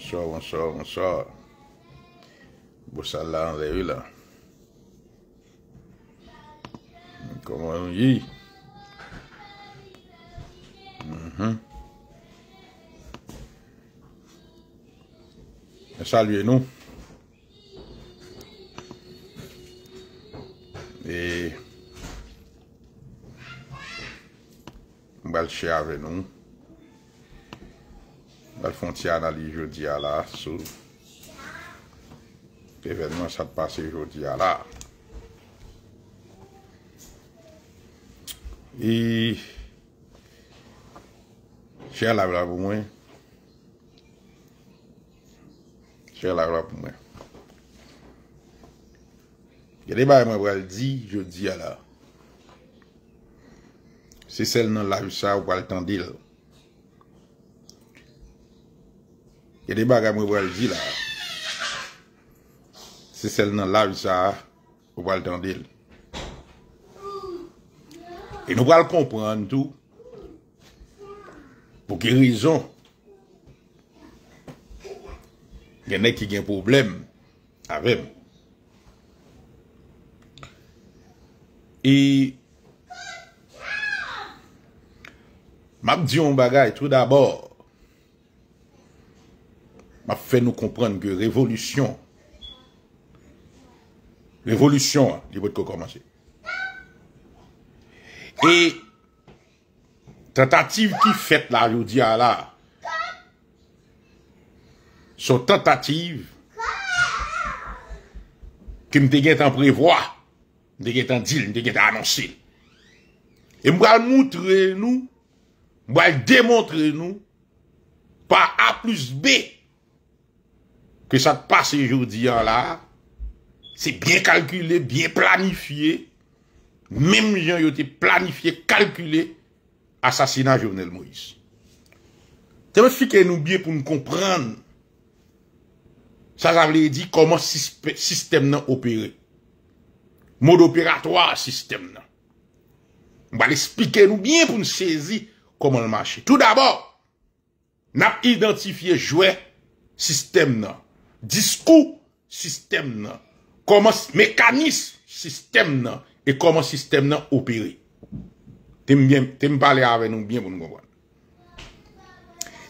Mwen so, mwen so, mwen so Mwen sal la an de vi la Mwen komo an yi Mwen mhm. sal vi an nou e Mwen bal chave an nou Al fon tia nali jodi ala sou. Evènman sa te pase jodi ala. E, chè la vrap mwen. Chè la vrap mwen. Gè li bay mwen wèl di, jodi ala. Se sel nan la vsa wèl kandil, E de baga mwen wale di la. Se sel nan la vi sa a, wale dan dil. E nou wale kompren an tou. Pou ki rizon, gen nek ki gen problem, avim. E, map di yon bagay, tout d'abord, a fè nou komprenn ge revolusyon. Revolusyon, li wèd kò komansè. Et, tentative ki fèt la, yo diya la, son tentative, ki mte gen tan prevoi, mte gen tan dil, mte gen tan annonsil. E mwa moutre nou, mwa moutre nou, pa A plus B, mwa moutre nou, ke sa t'passe yon diyan la, se bien kalkile, bien planifye, menm jen yote planifye, kalkile, asasina jounel Moïse. Te mwen fike nou bie pou nou komprende, sa javle di, koman sistem nan opere. Mod operatoi, sistem nan. Mwen ba le spike nou bie pou nou sezi koman nan manche. Tout d'abord, nan identifye jouè sistem nan. Disko sistem nan, mekanis sistem nan, e koman sistem nan opere. Te m bale ave nou byen pou nou gombran.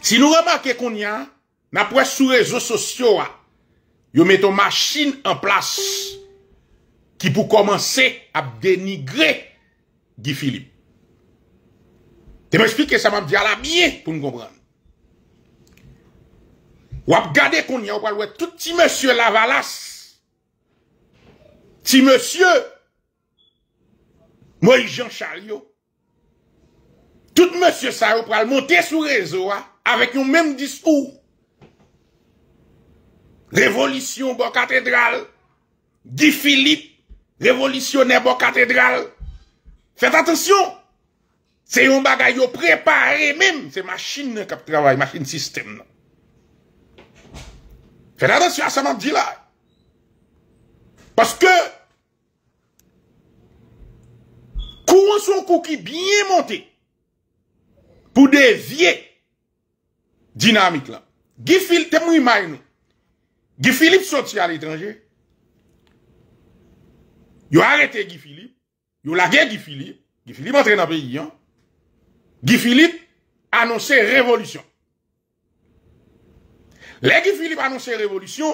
Si nou remake kon ya, na pwes sou rezo sosyo a, yo meto masin an plas ki pou komanse ap denigre di Filip. Te m espike sa m ap di ala byen pou nou gombran. wap gade konye wap wè tout ti monsye Lavalas, ti monsye Moïse Jean Chaliot, tout monsye sa wap wè montè sou rezo wè, avèk yon mèm diskou, revolisyon bo katedral, di filip, revolisyonè bo katedral, fète atensyon, se yon bagay yo prepare mèm, se yon bagay yo prepare mèm, se yon bagay yo prepare mèm, Fè la dan si asaman di la. Paske kouan son kouki biye monte pou de vie dinamik la. Gifil temou imay nou. Gifilip soti al etranje. Yo arete Gifilip. Yo lage Gifilip. Gifilip anose revolutyon. Le Guy Philippe annonsè révolution,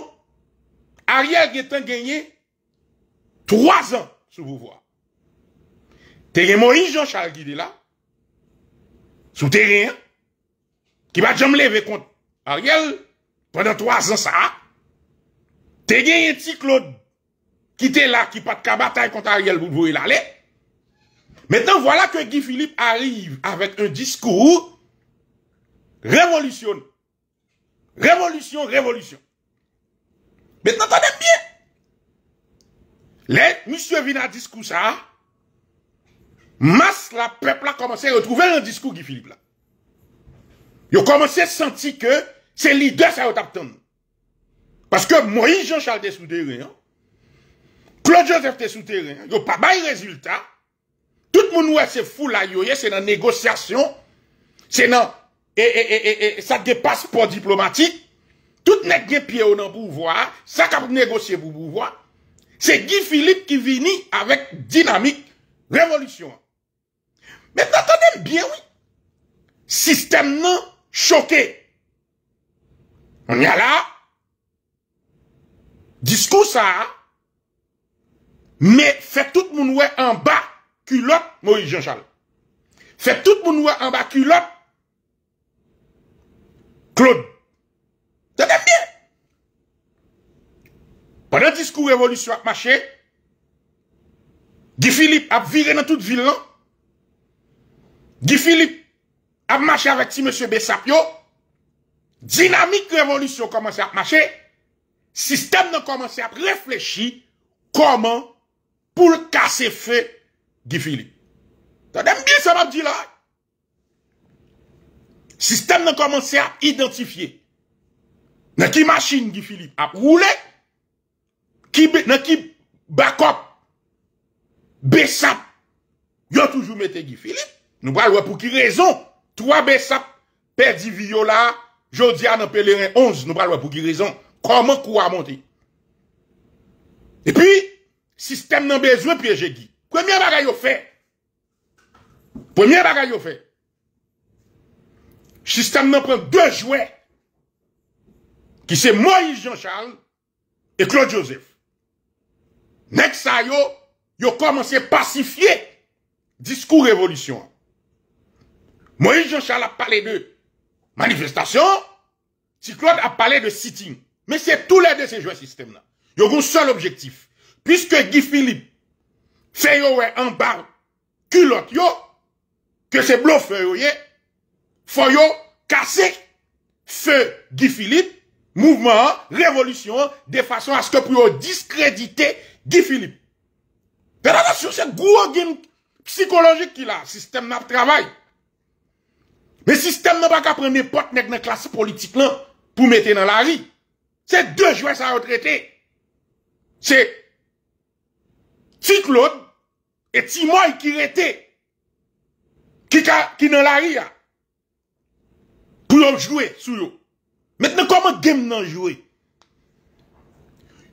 Ariel getan genye 3 an sou vouvoar. Te gen Moïse Jean-Charles gidè la, sou terien, ki bat jam leve kont Ariel pendant 3 an sa a, te genye ti Claude ki te la ki pat kabatay kont Ariel bouvou ilalè. Mètenon, wòla ke Guy Philippe arrive avèk un diskou révolutionne. Révolution, révolution. Mètenant anèm biè. Lè, moussou vina diskous sa, mas la pep la komanse retrouver un diskou gifil la. Yo komanse senti ke se lidè sa yo tapten. Paske mou yon chal de souderè. Klo josef te souderè. Yo pa bay rezultat. Tout moun wè se foul la yo ye. Se nan negosyasyon. Se nan... E, e, e, e sa de paspon diplomatik, tout ne gye pie ou nan pouvwa, sa kap negosye pouvwa, se Gi Philippe ki vini avek dinamik, revolisyon. Met nan tanen byen, sistem nan choke. On yal a, disko sa, me fe tout moun wè an ba kulot, fe tout moun wè an ba kulot, Claude, tè dèm bè? Pendè diskou revolusyon ap mache, Gifilip ap vire nan tout vil lan, non? Gifilip ap mache avè ti M. B. Sapyo, dinamik revolusyon komanse ap mache, sistem nan komanse ap reflechi koman pou l'kase fe Gifilip. Tè dèm bè sa mè ap di laj? Sistem nan komanse a identifiye. Nan ki masin gi Filip ap roule, nan ki bakop besap, yo toujou mette gi Filip, nou bral wapou ki rezon, 3 besap, perdi viola, jodia nan peleren 11, nou bral wapou ki rezon, koman kou a monte. E pi, sistem nan bezwe piye je gi. Kwenye bagay yo fe? Kwenye bagay yo fe? Système n'en prend deux jouets. qui c'est Moïse Jean-Charles et Claude Joseph. Nek sa yo, yo à pacifier discours révolution. Moïse Jean-Charles a parlé de manifestation, si Claude a parlé de sitting, mais c'est tous les deux ces jouets système là. Yo un seul objectif. Puisque Guy Philippe fait yo un bar culotte, yo, que c'est yo Foyo kasek fe Gifilip, mouvment, revolutyon, de fason aske pou yo diskredite Gifilip. De la vasyon se gwo gen psikolojik ki la, sistem nap travay. Me sistem nan pa ka prene pot mek nan klasi politik lan pou mete nan la ri. Se de jwè sa retrete. Se ti klod e ti moy ki rete ki nan la ri ya. pour jouer sur eux. Maintenant, comment game nan jouer?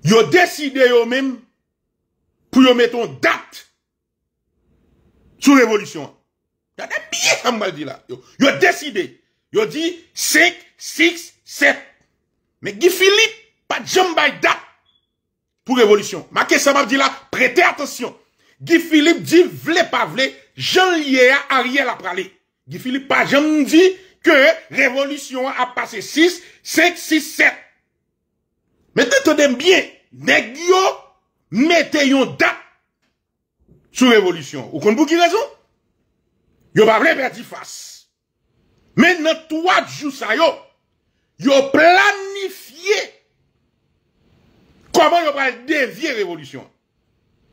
Yo décidé yo même pour yon mettre une date sur révolution. Vous bien ça dit là. dit 5, 6, 7. Mais Guy Philippe, pas de by date pour révolution. Marquez ça m'a dit là, prêtez attention. Guy Philippe dit, vle pas vle, Jean a Ariel a pralé. Guy Philippe pas jamais dit, ke revolutyon a pase 6, 5, 6, 7. Meten te dem bien, neg yo meten yon dat sou revolutyon. Ou kon pou ki rezon? Yo pa vle perdi fass. Men nan tou wad jou sa yo, yo planifiye koman yo pral devye revolutyon.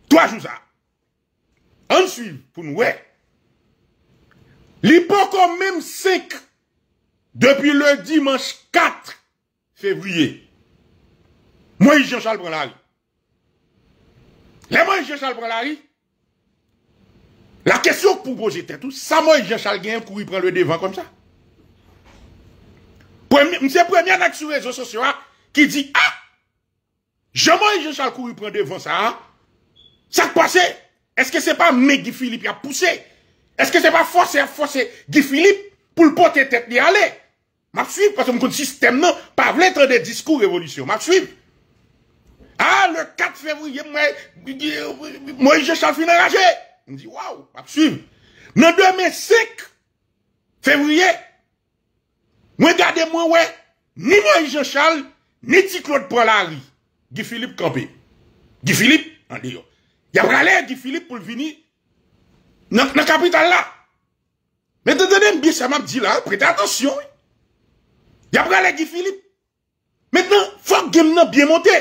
Tou wad jou sa. Answi pou nou we. Li pou kon menm seke Depi le dimans 4 fevriye, mwen yon chal pran la ri. Le mwen yon chal pran la ri, la kesyon pou boze tetou, sa mwen yon chal gen kou yi pran le devan kom sa. Mse premye naksou rezo sosyo a, ki di, a, jen mwen yon chal kou yi pran devan sa, sa kpase, eske se pa mè gifilip ya pousse, eske se pa fose, fose, gifilip pou lpote tetou yi ale, M ap suivi, pason m konti sistem nan, pa vletre de diskou revolisyon. M ap suivi. Ah, le 4 februye, mwen je chal fineraje. M di, waw, m ap suivi. Nen 2005, februye, mwen gade mwen we, ni mwen je chal, ni ti Claude Polari, di Philippe Kampé. Di Philippe, an di yo. Ya pralè, di Philippe, pou l'vini, nan kapital la. Mè te dene m biye sa map di la, prete atonsyon, Ya pralè gifilip. Mèten, fòk gem nan byè montè.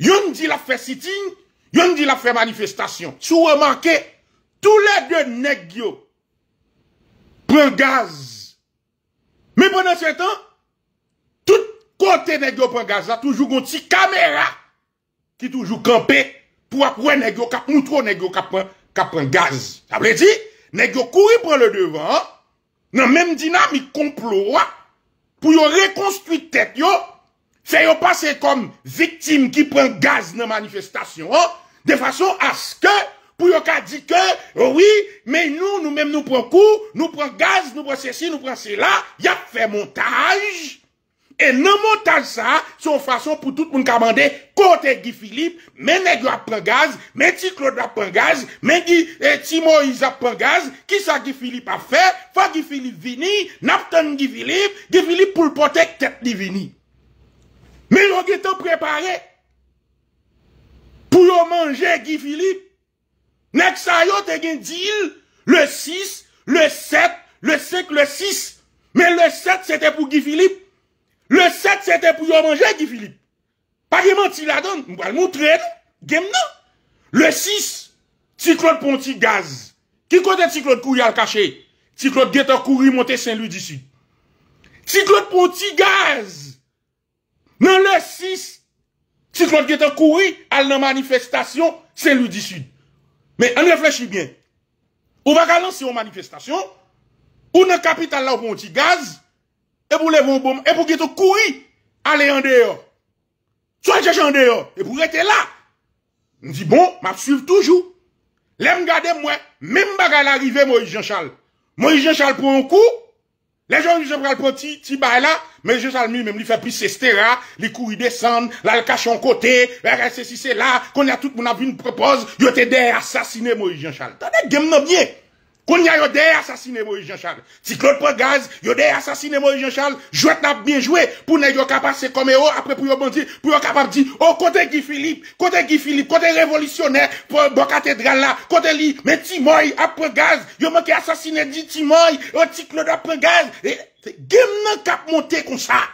Yon di la fè siting, yon di la fè manifestasyon. Sou wè manke, tou lè dè negyo prè gaz. Mè ponè sè tan, tout kontè negyo prè gaz. A toujou goun ti kamera ki toujou kampe pou ak wè negyo ka prè gaz. A blè di, negyo kouri prè le devan, nan mèm dinam, mi komplo wè pou yo rekonstruy tek yo, fè yo pase kom viktim ki pren gaz nan manifestasyon yo, oh, de fasyon aske, pou yo ka di ke, oh oui, men nou, nou men nou pren kou, nou pren gaz, nou pren se si, nou pren se la, yap fè montaj, E nan mou tage sa, sou fason pou tout moun kamande, kote Gifilip, men negyo ap pregaz, men ti klod ap pregaz, men eh, ti mo yi ap pregaz, ki sa Gifilip a fe, fa Gifilip vini, nap ton Gifilip, Gifilip pou l potek tet di vini. Men yon gen te prepare, pou yon manje Gifilip, nek sa yon te gen dil, le 6, le 7, le 6, le 6, men le 7, se te pou Gifilip, Le 7, se te pou yo manje, di Filip. Pa ye man ti la don, mou al mou tren, gem nan. Le 6, ti klot pon ti gaz. Ki kote ti klot kou yal kache? Ti klot geta kou yal monte sen lout di sud. Ti klot pon ti gaz. Nan le 6, ti klot geta kou yal nan manifestasyon sen lout di sud. Men, an reflechi bien. Ou va kalansi yon manifestasyon, ou nan kapital la pon ti gaz, E pou levon bom, e pou geto koui, alè yon deyon. Swa jè jè yon deyon, e pou rete la. Ndi bon, m ap suiv toujou. Lè m gade m wè, mè m bagay l'arivè Moïse Jean Charles. Moïse Jean Charles pou an kou, lè jè m jè pral poti, ti bagay la, mè jè jè salmi, mè m li fè pi sestera, li koui desan, la l'kache an kote, la l'kache an kote, la l'kache an kote, la l'kache an kote. Ou nya yo dey asasine Moïse Jean Charles. Si Claude Pogaz yo dey asasine Moïse Jean Charles. Jouète nap bien jouè. Pou ne yo kapase kome yo. Apre pou yo bandi. Pou yo kapap di. Oh kote Guy Philippe. Kote Guy Philippe. Kote révolutionè. Pou yo katedral la. Kote li. Men ti moïe ap Pogaz. Yo men ki asasine di ti moïe. Oh, ti Claude Pogaz. Gem nan kap monte kon sa.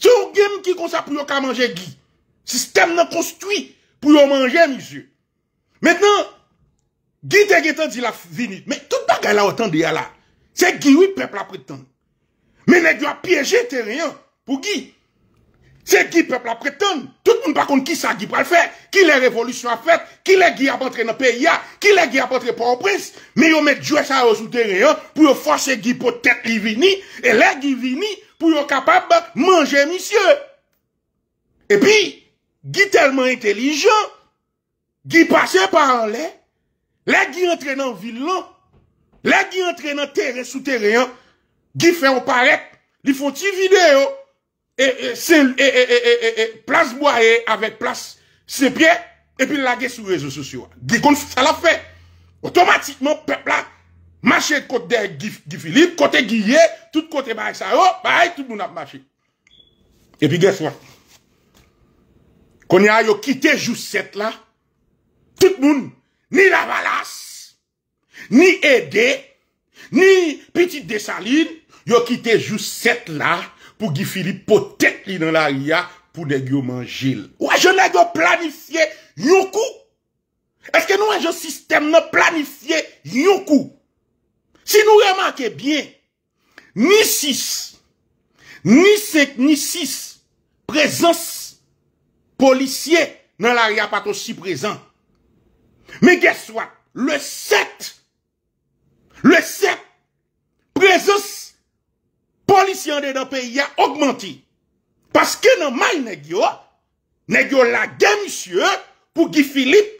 Tio gem ki kon sa pou yo ka manje Guy. Sistem nan konstoui. Pou yo manje misi. Mètenan. Gide gitan di la vinit. Me touta gaya la otan di ya la. Se giri wi pepl apretan. Me ne dwa pyeje terenyan pou gi. Se giri pepl apretan. Tout moun bakon ki sa gi pral fè. Ki le revolusyon a fèt. Ki le gi apotre nan peya. Ki le gi apotre pou anprins. Me yo met djouè sa rozou terenyan pou yo fwase gi potet li vinit. E le gi vinit pou yo kapab manje misye. E pi, gi telman intelijon. Gi pase par an lè. La gi entrenan vilan La gi entrenan terè sou terèyan Gi fè an parek Li fò ti vide yo e e, e e e e e e e Plas mwa e avèk plas sepye E pi la ge sou rezo sou sywa Di kon sa la fè Otomatikman pepla Mache kote de gi filip Kote gi ye Toute kote bae sa yo oh, Bae tout moun ap mache E pi geswa Kon ya yo kite jou set la Tout moun Ni lavalas, ni ede, ni pitit desaline, yo kite jou set la pou gifili potet li nan la ria pou negyo manjil. Ou aje negyo planifiye yonkou? Eske nou aje sistem nan planifiye yonkou? Si nou remake bien, ni sis, ni sek ni sis prezans polisye nan la ria patosi prezant. Mi geswa, le set, le set prezus polisyande dan peyi a augmenti. Paske nan may negyo, negyo la gen misye pou gi Filip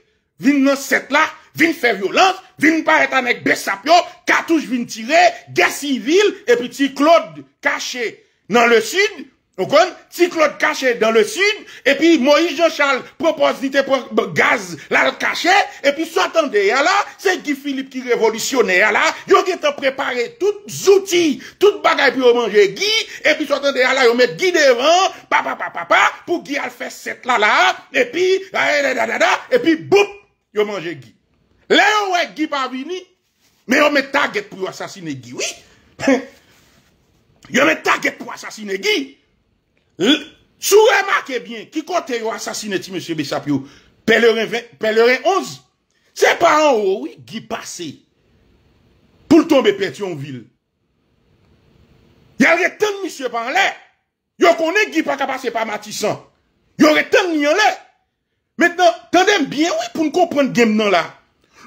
vin nan set la, vin fey violans, vin pa etanek besapyo, katouj vin tire, gesi vil, epi ti Claude kache nan le sud, Pou kon, si Claude kache dan le sud, epi Moïse Jochal propose nite gaz la kache, epi sou attendè ya la, se Guy Philippe ki révolutionè ya la, yo gen te prepare tout zouti, tout bagay pou yo manje Guy, epi sou attendè ya la, yo met Guy devan, pa pa pa pa pa, pou Guy al fè set la la, epi, ae da da da da, epi, boum, yo manje Guy. Le yo wek Guy Pavini, me yo met target pou yo asasine Guy, wii, yo met target pou yo asasine Guy, Sou remake bien ki kote yo asasine ti monsie Besapyo Peleren 11 Se pa an oui gi pase Poul tombe peti yon vil Yalre ten monsie pa an le Yo konen gi pa kapa se pa matisan Yalre ten ni an le Meten ten dem biye oui pou nou kompren gem nan la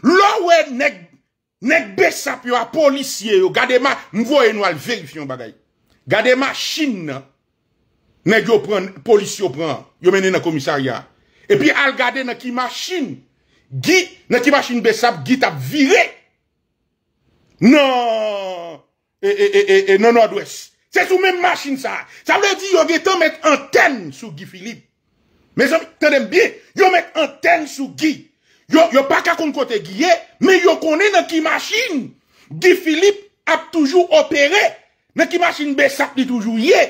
Lo we nek Besapyo a polisye yo Gade ma mvo eno al verifyon bagay Gade ma chine nan Nèk yo pren, polis yo pren, yo menen na komisaryan. E pi al gade nèk ki masin, gi, nèk ki masin besap, gi tap vire. Non, e, e, e, e, e, nono adwes. Se sou men masin sa. Sa vle di yo vye te met anten sou gi Filip. Me zon, te dem bi, yo met anten sou gi. Yo, yo pa kakoun kote gi ye, me yo kone nèk ki masin. Gi Filip ap toujou opere. Nèk ki masin besap ni toujou ye.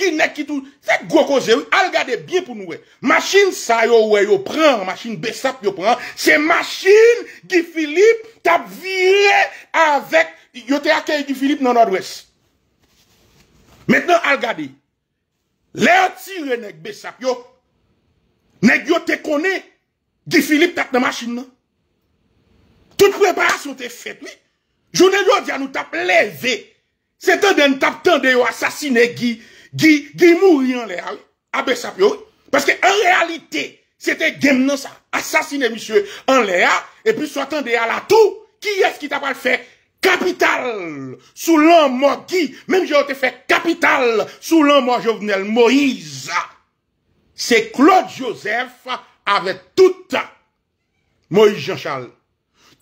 Ki nek ki tou... Fek gwo koze ou... Al gade biye pou nou wey... Maschine sa yo wey... Yo pren... Maschine besap yo pren... Se maschine... Gifilip... Tap vire... Avek... Yo te akeye Gifilip nan adwes... Metnen al gade... Leyo tire nek besap yo... Nek yo te kone... Gifilip tak nan maschine nan... Tout prebasyon te fet oui... Jounen yo diyan nou tap leve... Sete den tap tende yo asasine Gifilip... Gui mouri an le a, abe sapyo, paske an realite, sete Gemnon sa, asasine misye an le a, epi sou atende ala tou, ki eski tapal fe, kapital, sou lanman, Gui, menm jote fe, kapital, sou lanman jovenel, Moïse, se Claude Joseph, ave touta, Moïse Jean Charles.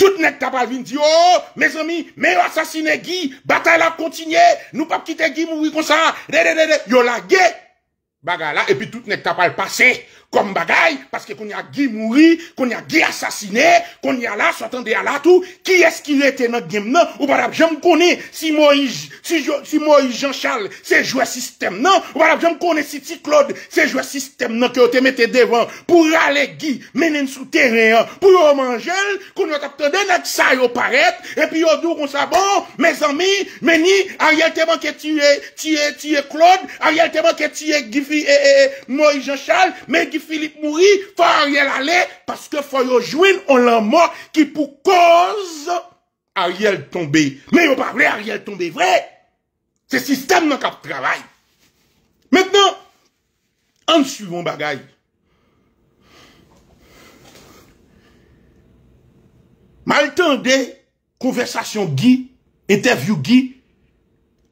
Tout nek tapal vin di, Oh, me zomi, me yo asasine gi, Batal la kontinye, Nou pap kite gi mou wikonsa, Yo la ge, Bagala, E pi tout nek tapal pase, kom bagay, paske kon y a gi mouri, kon y a gi asasine, kon y a la, sotande y a la tou, ki eski rete nan gem nan, ou barab, jom kone, si Moïse, si Moïse Jean Charles, se jwe sistem nan, ou barab, jom kone si ti Claude, se jwe sistem nan, ke ou te mete devan, pou rale gi, menen sou teren, pou yo manjel, kon yo tapte de, nan sa yo paret, e pi yo dou kon sa bon, me zami, meni, a realte man ke ti e, ti e, ti e Claude, a realte man ke ti e, ki fi e, e, e Philippe Moury, fwa Ariel alè paske fwa yojwen on lan mò ki pou koz Ariel tombe. Mè yon par lè Ariel tombe vre. Se sistem nan kap travè. Mètenan, an suivon bagay. Mal tendè konversasyon gi, interview gi,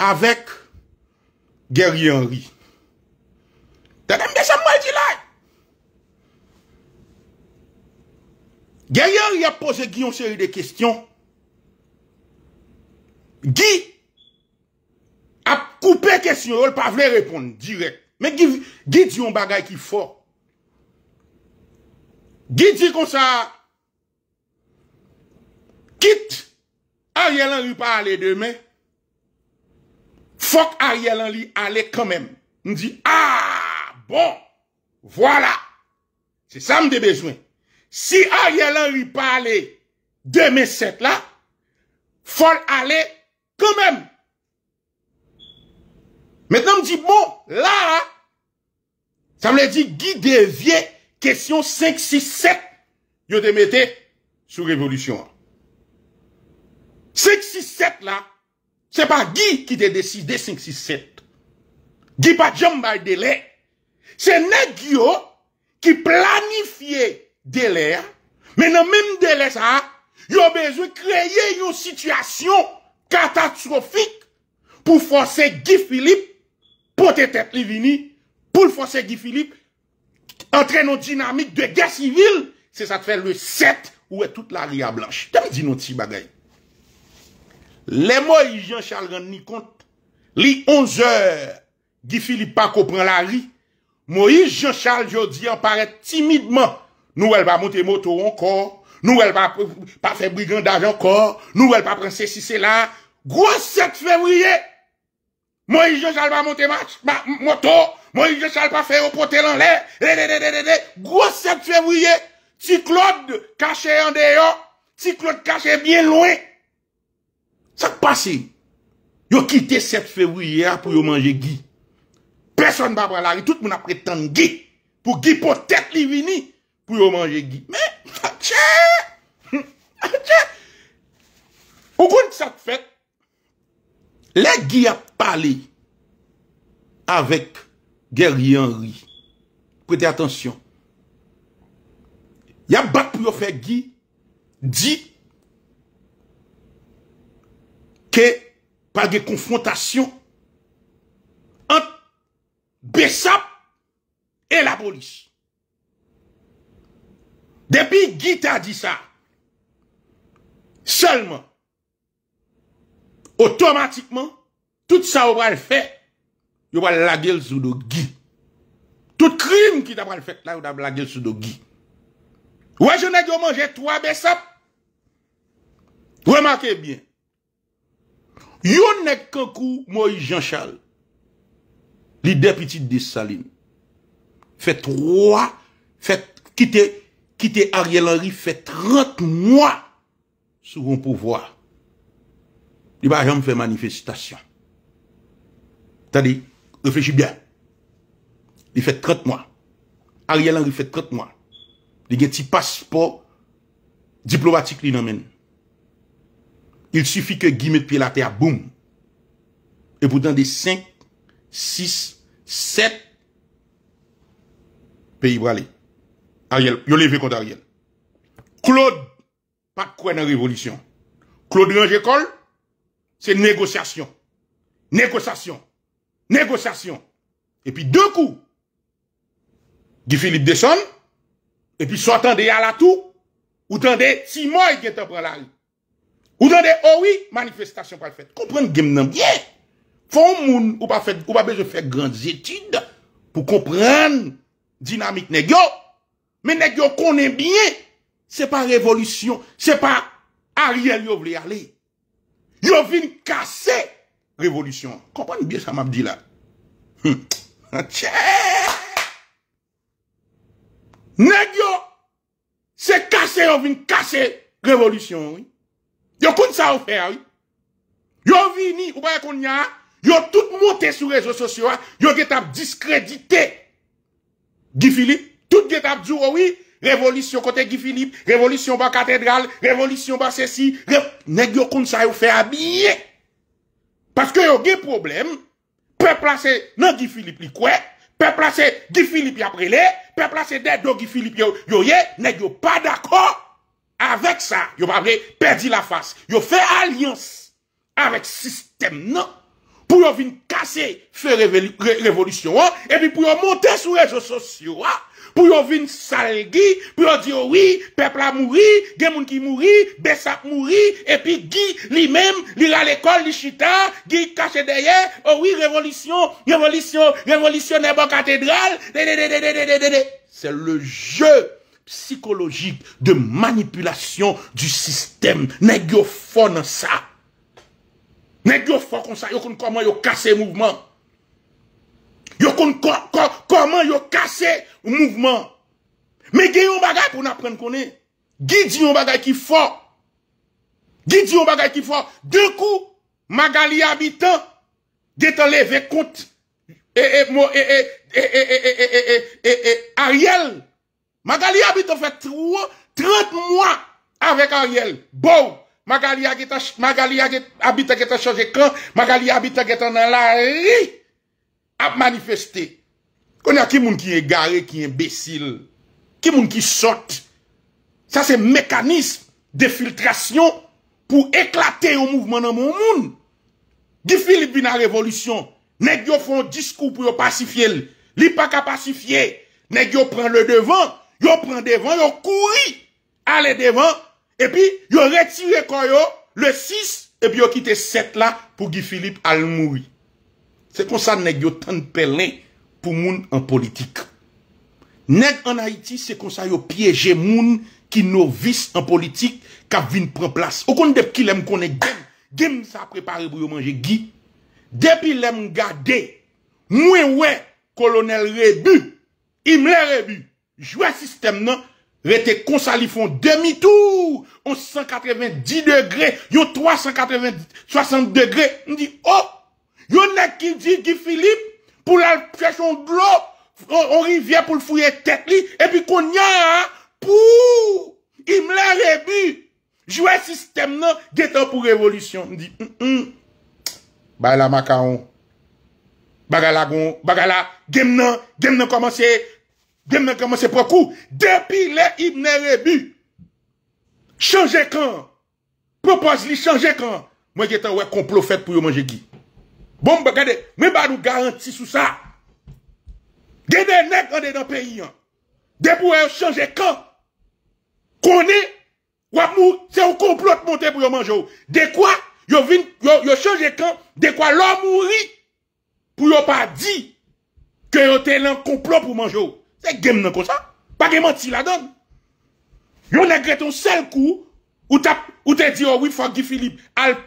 avèk Geri Henry. Tèkèm de chèm mò el di lè. Geyer y ap pose Giyon seri de kestyon. Giy ap koupe kestyon, ou l pa vle reponde, direk. Men Giyon bagay ki fo. Giyon di kon sa kit a rielan li pa ale demen, fok a rielan li ale kwen men. Ndi, a, bon, wala, se sa m de bejwen. Si a yelan yi pa ale de mes set la, fol ale kon men. Met nan m di, bon, la, sa m le di, gi devye kesyon 5-6-7 yo te mette sou revolusyon an. 5-6-7 la, se pa gi ki te deside 5-6-7. Gi pa jom ba de le, se ne gyo ki planifiye Dèlè, mè nan mèm dèlè sa, yon bezou kreye yon situasyon katastrofik pou fonsè Guy Philippe potè tèt li vini, pou fonsè Guy Philippe entrenon dinamik de gè civil, se sa te fè le 7 ouè tout la ria blanche. Kèm di nou ti bagay? Le Moïse Jean-Charles rende ni kont, li 11h, Guy Philippe pa koupren la ri, Moïse Jean-Charles jodi anpare timidman. Nou el pa monte moto ankon, nou el pa fe brigandaj ankon, nou el pa prensesise la. Gros 7 februye, moun i je chal pa monte moto, moun i je chal pa fe opote lan le, le de de de de de, gros 7 februye. Si Claude kache yon de yo, si Claude kache bien louen. Sa k pase, yo kite 7 februye apou yo manje gi. Personne ba balari, tout moun apretan gi, pou gi potet li vini. pou yo manje gi. Mè, mè, tchè, mè, tchè. O kon sa fèk, lè gi ap pale avèk gè rianri. Pwede atensyon. Ya bat pou yo fèk gi, di, ki, ke, pale de konfantasyon ant besap e la polis. Depi Guy ta di sa, selman, otomatikman, tout sa ou bral fe, yo bral lagez ou do Guy. Tout krim ki ta bral fe la, yo bral lagez ou do Guy. Ou an jenèk yo manje 3 besap, ou emakè bien, yonèk kankou moi Jean Charles, li depiti de Salim, fè 3, fè kitè, Kite Ariel Henry fè 30 mwa sou bon pou vwa. Li ba a yon fè manifestasyon. Tadi, reflechi byan. Li fè 30 mwa. Ariel Henry fè 30 mwa. Li gen ti paspo diplomatik li nan men. Il soufi ke gime pye la tè a boum. E pou dande 5, 6, 7 peyi wale. Ariel, yo levé contre Ariel. Claude, pas de quoi dans la révolution. Claude Range c'est négociation. Négociation. Négociation. Et puis deux coups. Guy Philippe descend. Et puis soit tendez à la tout. Ou tendez Timoy qui est en prend la rue. Ou tendez, oh oui, manifestation pas fait. Comprenez game nan bien. Faut moun ou pas fait, ou pas besoin de faire grandes études pour comprendre dynamique négociation. Men nèk yo konen bine, se pa revolutyon, se pa a riel yo vle ale. Yo vin kase revolutyon. Kompany biye sa map di la. Nèk yo, se kase yo vin kase revolutyon. Yo kon sa oufer. Yo vini, yo tout monté sou rezo sosyo, yo get ap diskredite. Gi Filip, Tout get ap djou oui, revolisyon kote Gifilip, revolisyon ba katedral, revolisyon ba sèsi, nek yo koun sa yo fè a biye. Paske yo ge problem, pe plase nan Gifilip li kwe, pe plase Gifilip ya prele, pe plase den don Gifilip yo ye, nek yo pa dako avèk sa, yo pa bre perdi la fass. Yo fè alians avèk sistem nan, pou yo vin kase fè revolisyon an, epi pou yo monte sou rezo sosyo an, Pou yon vin sa le gi, pou yon di owi, pepla mouri, gemoun ki mouri, besak mouri, epi gi li mem, li la lekol, li chita, gi kache deye, owi oh revolisyon, revolisyon, revolisyon nebo katedral, dede, dede, dede, dede, dede, c'est le jeu psychologique de manipulation du système. Ne gyo fon sa, ne gyo fon kon sa, yo kon koman yo kase mouvment. Yo kon koman yo kase ou mouvment. Me gen yon bagay pou nan pren konen. Gid yon bagay ki fò. Gid yon bagay ki fò. De kou, Magali Abita dete leve kout. E, e, mo, e, e, e, e, e, e, e, e, e, e, e, Ariel. Magali Abita fè tro, trent mwa avèk Ariel. Bou, Magali Abita gete chanje kò. Magali Abita gete nan la rik. ap manifeste, kon ya ki moun ki e gare, ki e besil, ki moun ki sote, sa se mekanism de filtrasyon pou eklate yo mouvman an moun moun. Gifilip bin a revolusyon, nek yo fon diskou pou yo pasifye l, li pa kapasifye, nek yo pren le devan, yo pren devan, yo kouri ale devan, epi yo retire koyo le 6, epi yo kite 7 la pou Gifilip al moui. Se konsa neg yo tan pelen pou moun an politik. Neg an Haiti se konsa yo pyeje moun ki nou vis an politik kap vin pren plas. Okon dep ki lem konen gem, gem sa prepari bou yo manje gi. Depi lem nga de, mwen we kolonel rebu, im le rebu. Jwe sistem nan, rete konsa li fon demi tou. On 190 degre, yo 390, 60 degre. Ndi hop! Yonè ki di Gifilip pou la fèchon blop On rivye pou l'fouye tèk li Epi kon nyan ha Pou Im lè rebi Jouè sistem nan Gè tan pou revolisyon Ba la makaron Bagala gon Gèm nan Gèm nan komanse Gèm nan komanse pokou Depi lè im lè rebi Chanje kan Propos li chanje kan Mwen gè tan wè kon plofèk pou yo manje gi Bon, ba gade, men ba nou garanti sou sa. Gede nek an de dan peyi an. De pou yo chanje kan. Kone, wak mou, se yo komplot monten pou yo manjou. De kwa, yo chanje kan, de kwa lò mouri. Pou yo pa di, ke yo te lan komplot pou manjou. Se gem nan kon sa. Pa gem an ti la dan. Yo negre ton sel kou, ou te di, oh oui fagifilib, al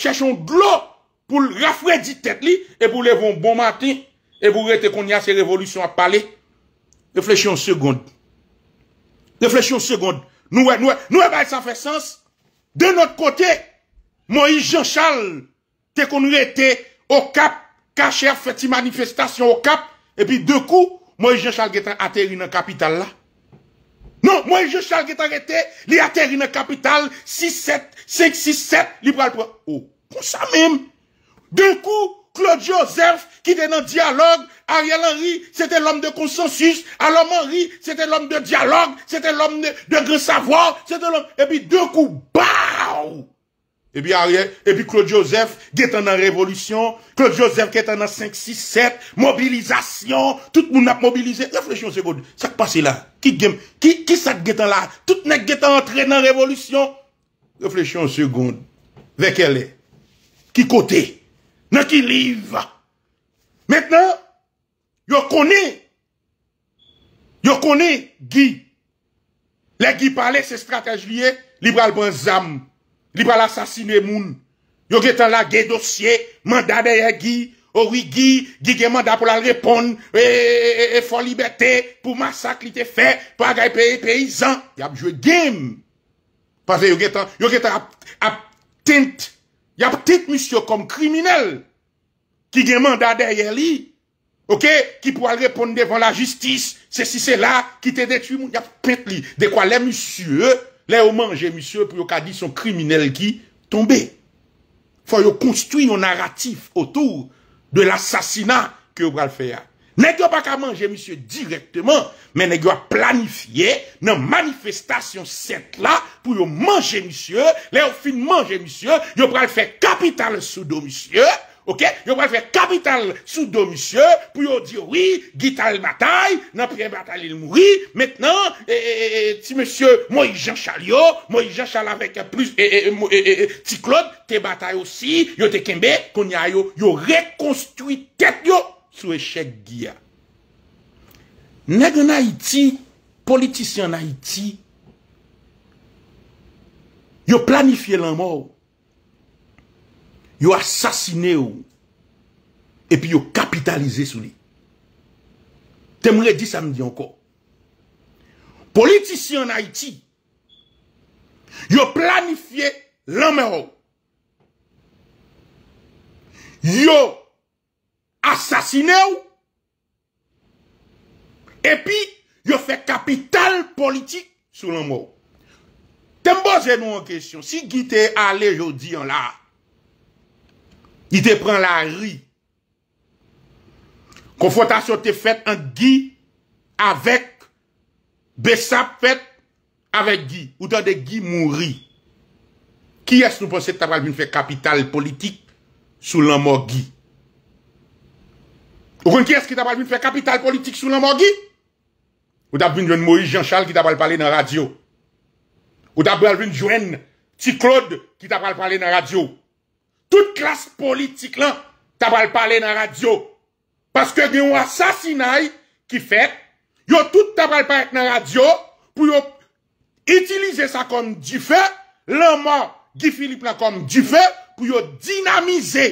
chachon glop. pou rafredi tet li, e pou levon bon manti, e vou rete kon ya se revolusyon ap pale. Reflechyon segonde. Reflechyon segonde. E, e, nou e bay sa fe sens. De not kote, Moïse Jean Charles, te kon nou rete, okap, kache a feti manifestasyon okap, e pi dekou, Moïse Jean Charles geta ateri nan kapital la. Non, Moïse Jean Charles geta rete, li ateri nan kapital, 6-7, 5-6-7, li pral pral. Ou, oh, kon sa mèm. Dè kou, Claude Joseph, ki dè nan diyalogue, Ariel Henry, sè tè l'om de konsensus, Alom Henry, sè tè l'om de diyalogue, sè tè l'om de resavouar, sè tè l'om, epi dè kou, BAAW! Epi Claude Joseph, gè tan nan revolutyon, Claude Joseph, gè tan nan 5-6-7, mobilizasyon, tout moun ap mobilize, reflechyon sè gòd, sak pasi la, ki gèm, ki sak gè tan la, tout mèk gè tan antre nan revolutyon, reflechyon sè gòd, vekè lè, ki kotey, Nekiliv. Mètnen, yo kone, yo kone, gi. Le gi pale se stratej liye, libra l'banzam, libra l'assasine moun. Yo getan la ge dosye, manda de ya gi, ori gi, gi ge manda pou la l'repon, e, e, e, e, e, e fon liberté, pou masak li te fe, pou agay pey, peyizan. Ya jwe gem. Pase yo getan, yo getan ap, ap, tint, Ya ptite msye kom kriminel ki gen manda derye li, ok, ki pou al reponde devan la jistis, se si se la ki te detui moun, ya ptite li. Dekwa le msye, le omanje msye pou yo ka di son kriminel ki tombe, fo yo konstui yo naratif otou de l'assasina ki yo pral fè ya. Ne gyo pa ka manje, monsye, direktman, men ne gyo a planifiye nan manifestasyon set la pou yo manje, monsye, le ou fin manje, monsye, yo pral fe kapital sou do, monsye, yo pral fe kapital sou do, monsye, pou yo di, wii, gita el batay, nan prien batay el mouri, menknen, eh, eh, eh, ti monsye, mou yi janshal yo, mou yi janshal avek ya plus, e, e, e, e, ti klod, te batay osi, yo te kembe, kon ya yo, yo rekonstuitet yo, sou echek gya. Negen a iti, politisyen a iti, yo planifiye lanmou, yo asasine ou, epi yo kapitalize sou li. Temre di sa mdi anko. Politisyen a iti, yo planifiye lanmou, yo planifiye lanmou, yo Asasine ou? Epi, yo fè kapital politik sou lan mò. Tembo zè nou an gèsyon. Si gi te ale yo di an la, di te pren la ri. Konfotasyon te fèt an gi avèk besap fèt avèk gi. Ou tan de gi moun ri. Ki es nou posè tabal bin fè kapital politik sou lan mò gi? Ou kon kyes ki tabal vin fe kapital politik sou nan mogi? Ou tabal vin jwen Moïse Jean Charles ki tabal pale nan radyo? Ou tabal vin jwen T. Claude ki tabal pale nan radyo? Tout klas politik lan tabal pale nan radyo. Paske gen yon asasinaj ki fet, yo tout tabal pale nan radyo, pou yo itilize sa kon di fe, le man ki fili plan kon di fe, pou yo dinamize.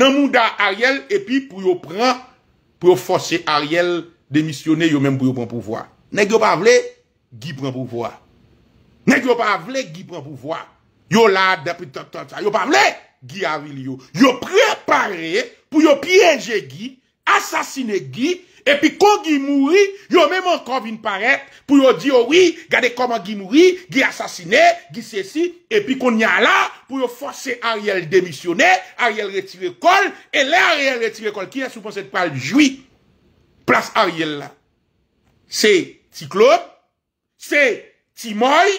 nan mou da Ariel epi pou yo pran, pou yo fose Ariel demisyone yo menm pou yo pran pouvoi. Nèk yo pa vle, gi pran pouvoi. Nèk yo pa vle, gi pran pouvoi. Yo la depi ta ta ta, yo pa vle, gi avili yo. Yo prepare pou yo piyeje gi, asasine gi, Epi kon gi mouri, yo mèm an kon vin paret pou yo di oh yo wi, gade koman gi mouri, gi asasine, gi sesi, epi kon nyan la pou yo fwase Ariel demisyone, Ariel retire kol, e lè Ariel retire kol ki yè souponsèd pa l'joui. Plas Ariel la. Se Ticlope, se Timoy,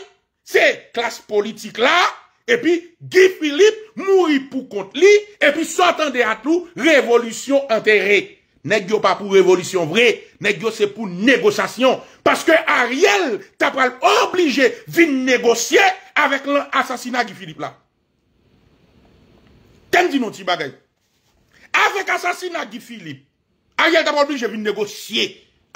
se klas politik la, epi Gi Philippe mouri pou kont li, epi sotan de atou, revolutyon enterre. Negyo pa pou revolisyon vre Negyo se pou negosasyon Paske Ariel Ta pal oblije vin negosye Awek lan asasina ki Filip la Ten di nou ti bagay Awek asasina ki Filip Ariel ta pal oblije vin negosye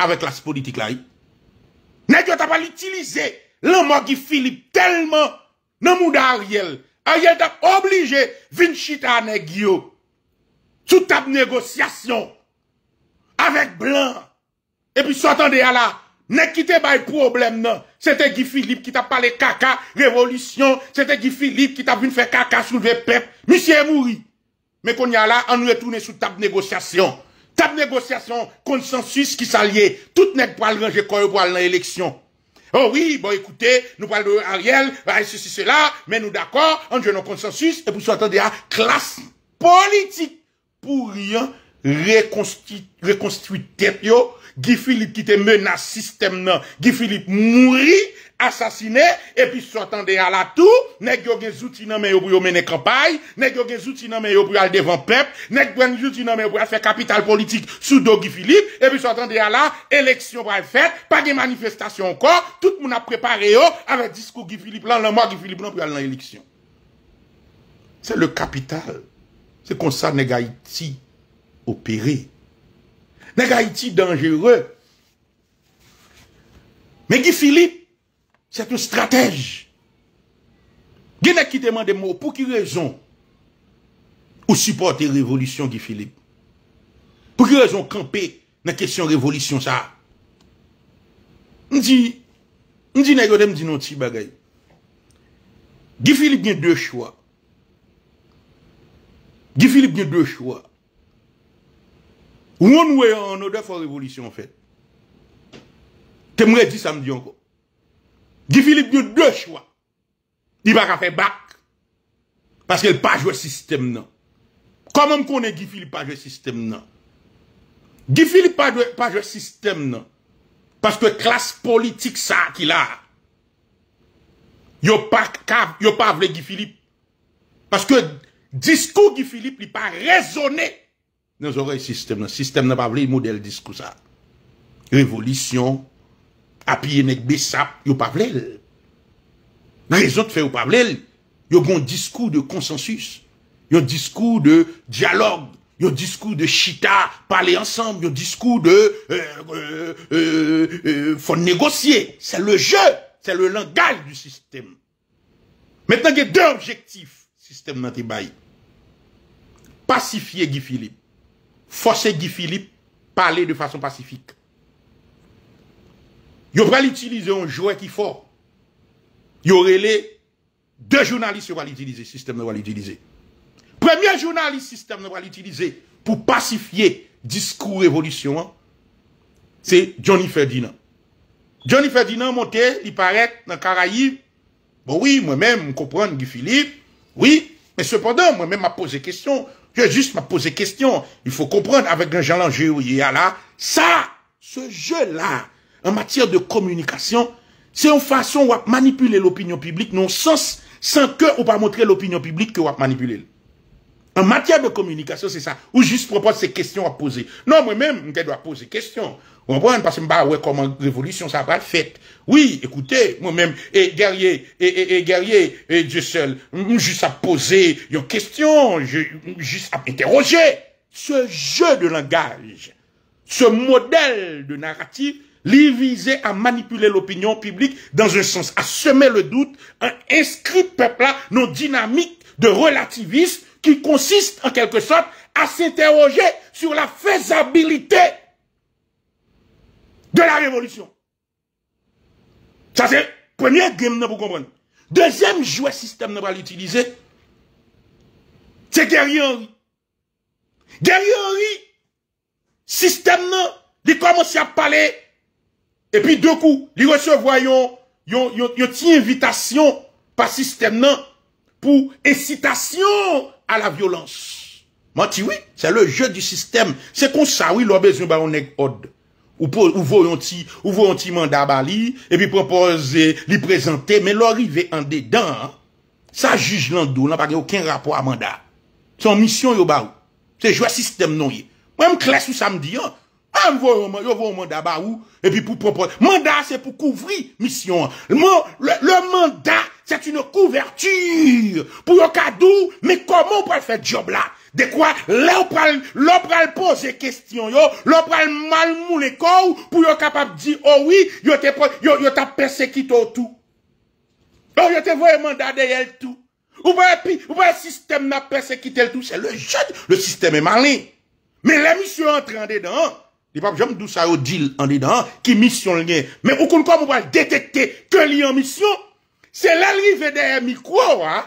Awek las politik la Negyo ta pal itilize Lanman ki Filip Telman nanmou da Ariel Ariel ta pal oblije Vin chita negyo Sou tab negosyasyon avec blanc. Et puis, s'entendez à la, n'est pas le problème, non. C'était Guy Philippe qui t'a parlé caca, révolution. C'était Guy Philippe qui t'a vu faire caca soulever le peuple. Monsieur est mouru. Mais qu'on y a là, on retourne sous table négociation. Table négociation, consensus qui s'allie. Tout n'est pas le ranger quoi dans l'élection. Oh oui, bon écoutez, nous parlons de Ariel, bah, ceci, cela, mais nous d'accord, on joue nos consensus, et soit sentendez à classe politique pour rien rekonstituitet yo, Gifilip ki te menas sistem nan, Gifilip mouri, asasine, epi sotan de ala tou, nek yo gen zouti nan men yo bou yo mene kapay, nek yo gen zouti nan men yo bou yo al devan pep, nek yo gen zouti nan men yo bou yo al fe kapital politik, sou do Gifilip, epi sotan de ala, eleksyon wale fet, pa gen manifestasyon anko, tout mou na prepare yo, ave diskou Gifilip lan lan mwa, Gifilip lan pou al nan eleksyon. Se le kapital, se konsa negay ti, Opere. Nè gaiti dangere. Mè Gifilip, sè te stratèj. Gè nè ki teman de mò, pou ki rezon ou supporte revolutyon Gifilip. Pou ki rezon kampe nan kesyon revolutyon sa. Ndi, ndi nè gòdèm di nou ti bagay. Gifilip nè dè chwa. Gifilip nè dè chwa. One way or another for revolution, en fait. Te mwè di samdi anko. Gifilip yon dè chwa. Di bak a fè bak. Paske l pa jwè sistem nan. Koman m konè Gifilip pa jwè sistem nan? Gifilip pa jwè sistem nan. Paske klas politik sa ki la. Yo pa vle Gifilip. Paske diskou Gifilip li pa rezonè. Nan zorey sistem nan, sistem nan pa vle yon model diskou sa. Revolution, api yon ek besap, yon pa vle. Nan yon zot fè yon pa vle, yon goun diskou de konsensus, yon diskou de dialog, yon diskou de chita, pale ansam, yon diskou de fon negosye. Se le je, se le langal du sistem. Metan gen dè objektif sistem nan te bayi. Pasifiye Gifilip. forcer Guy Philippe parler de façon pacifique. Il va l'utiliser un jouet qui fort. aurait les deux journalistes qui vont l'utiliser, système va l'utiliser. Premier journaliste système va l'utiliser pour pacifier discours révolution, c'est Johnny Ferdinand. Johnny Ferdinand monté, il paraît dans Caraïbes. Bon oui, moi-même, je comprends Guy Philippe. Oui, mais cependant, moi-même, pose posé question. Je juste pas poser question. Il faut comprendre avec un jalon Langer où y a là. Ça, ce jeu-là, en matière de communication, c'est une façon de manipuler l'opinion publique non sens sans que ou pas montrer l'opinion publique que vous manipuler. En matière de communication, c'est ça. Ou juste propose ces questions à poser. Non, moi-même, je dois poser questions. Comprenez Parce que je ne sais comment révolution ça va faite. Oui, écoutez, moi-même, et guerrier, et, et, guerrier, et Dieu seul, juste à poser une question, juste à interroger. Ce jeu de langage, ce modèle de narratif, lui visait à manipuler l'opinion publique dans un sens, à semer le doute, à inscrire peuple-là nos dynamiques de relativisme qui consiste en quelque sorte à s'interroger sur la faisabilité de la revolutyon. Sa se, premye gem nan pou kompren. Dezem jouè sistem nan pa li itilize, se gerye ori. Gerye ori, sistem nan, li komanse a pale, epi dekou, li resevoyon, yon ti invitation, pa sistem nan, pou incitation, a la violans. Man ti wè, se le jè di sistem, se konsa wè lò bez yon baronèk odde. Ou volonti manda ba li, epi propose li prezante, men lor i ve ande dan, sa juj landou, nan pa gen yon ken rapor a manda. Son misyon yo ba ou, se jwa sistem non ye. Mwen m kles ou samdi, yo vou manda ba ou, epi pou propose, manda se pou kouvri misyon. Le manda se pou kouvri misyon, le manda se pou kouvri misyon, le manda se pou kouvri misyon. Dè kwa, lè ou pral pose kestyon yo, lè ou pral mal mou lè kou pou yo kapap di, oh oui, yo ta persekite ou tou. Oh, yo te voye mandade yè l'tou. Ou baye pi, ou baye sistem na persekite l'tou, se le jote, le sistem e mali. Men lè misyon entre an de dan, li pap jom dou sa yo dil an de dan, ki misyon lè. Men ou kon kom ou baye detekte ke li an misyon, se lè li vè deyè mi kwa ou a,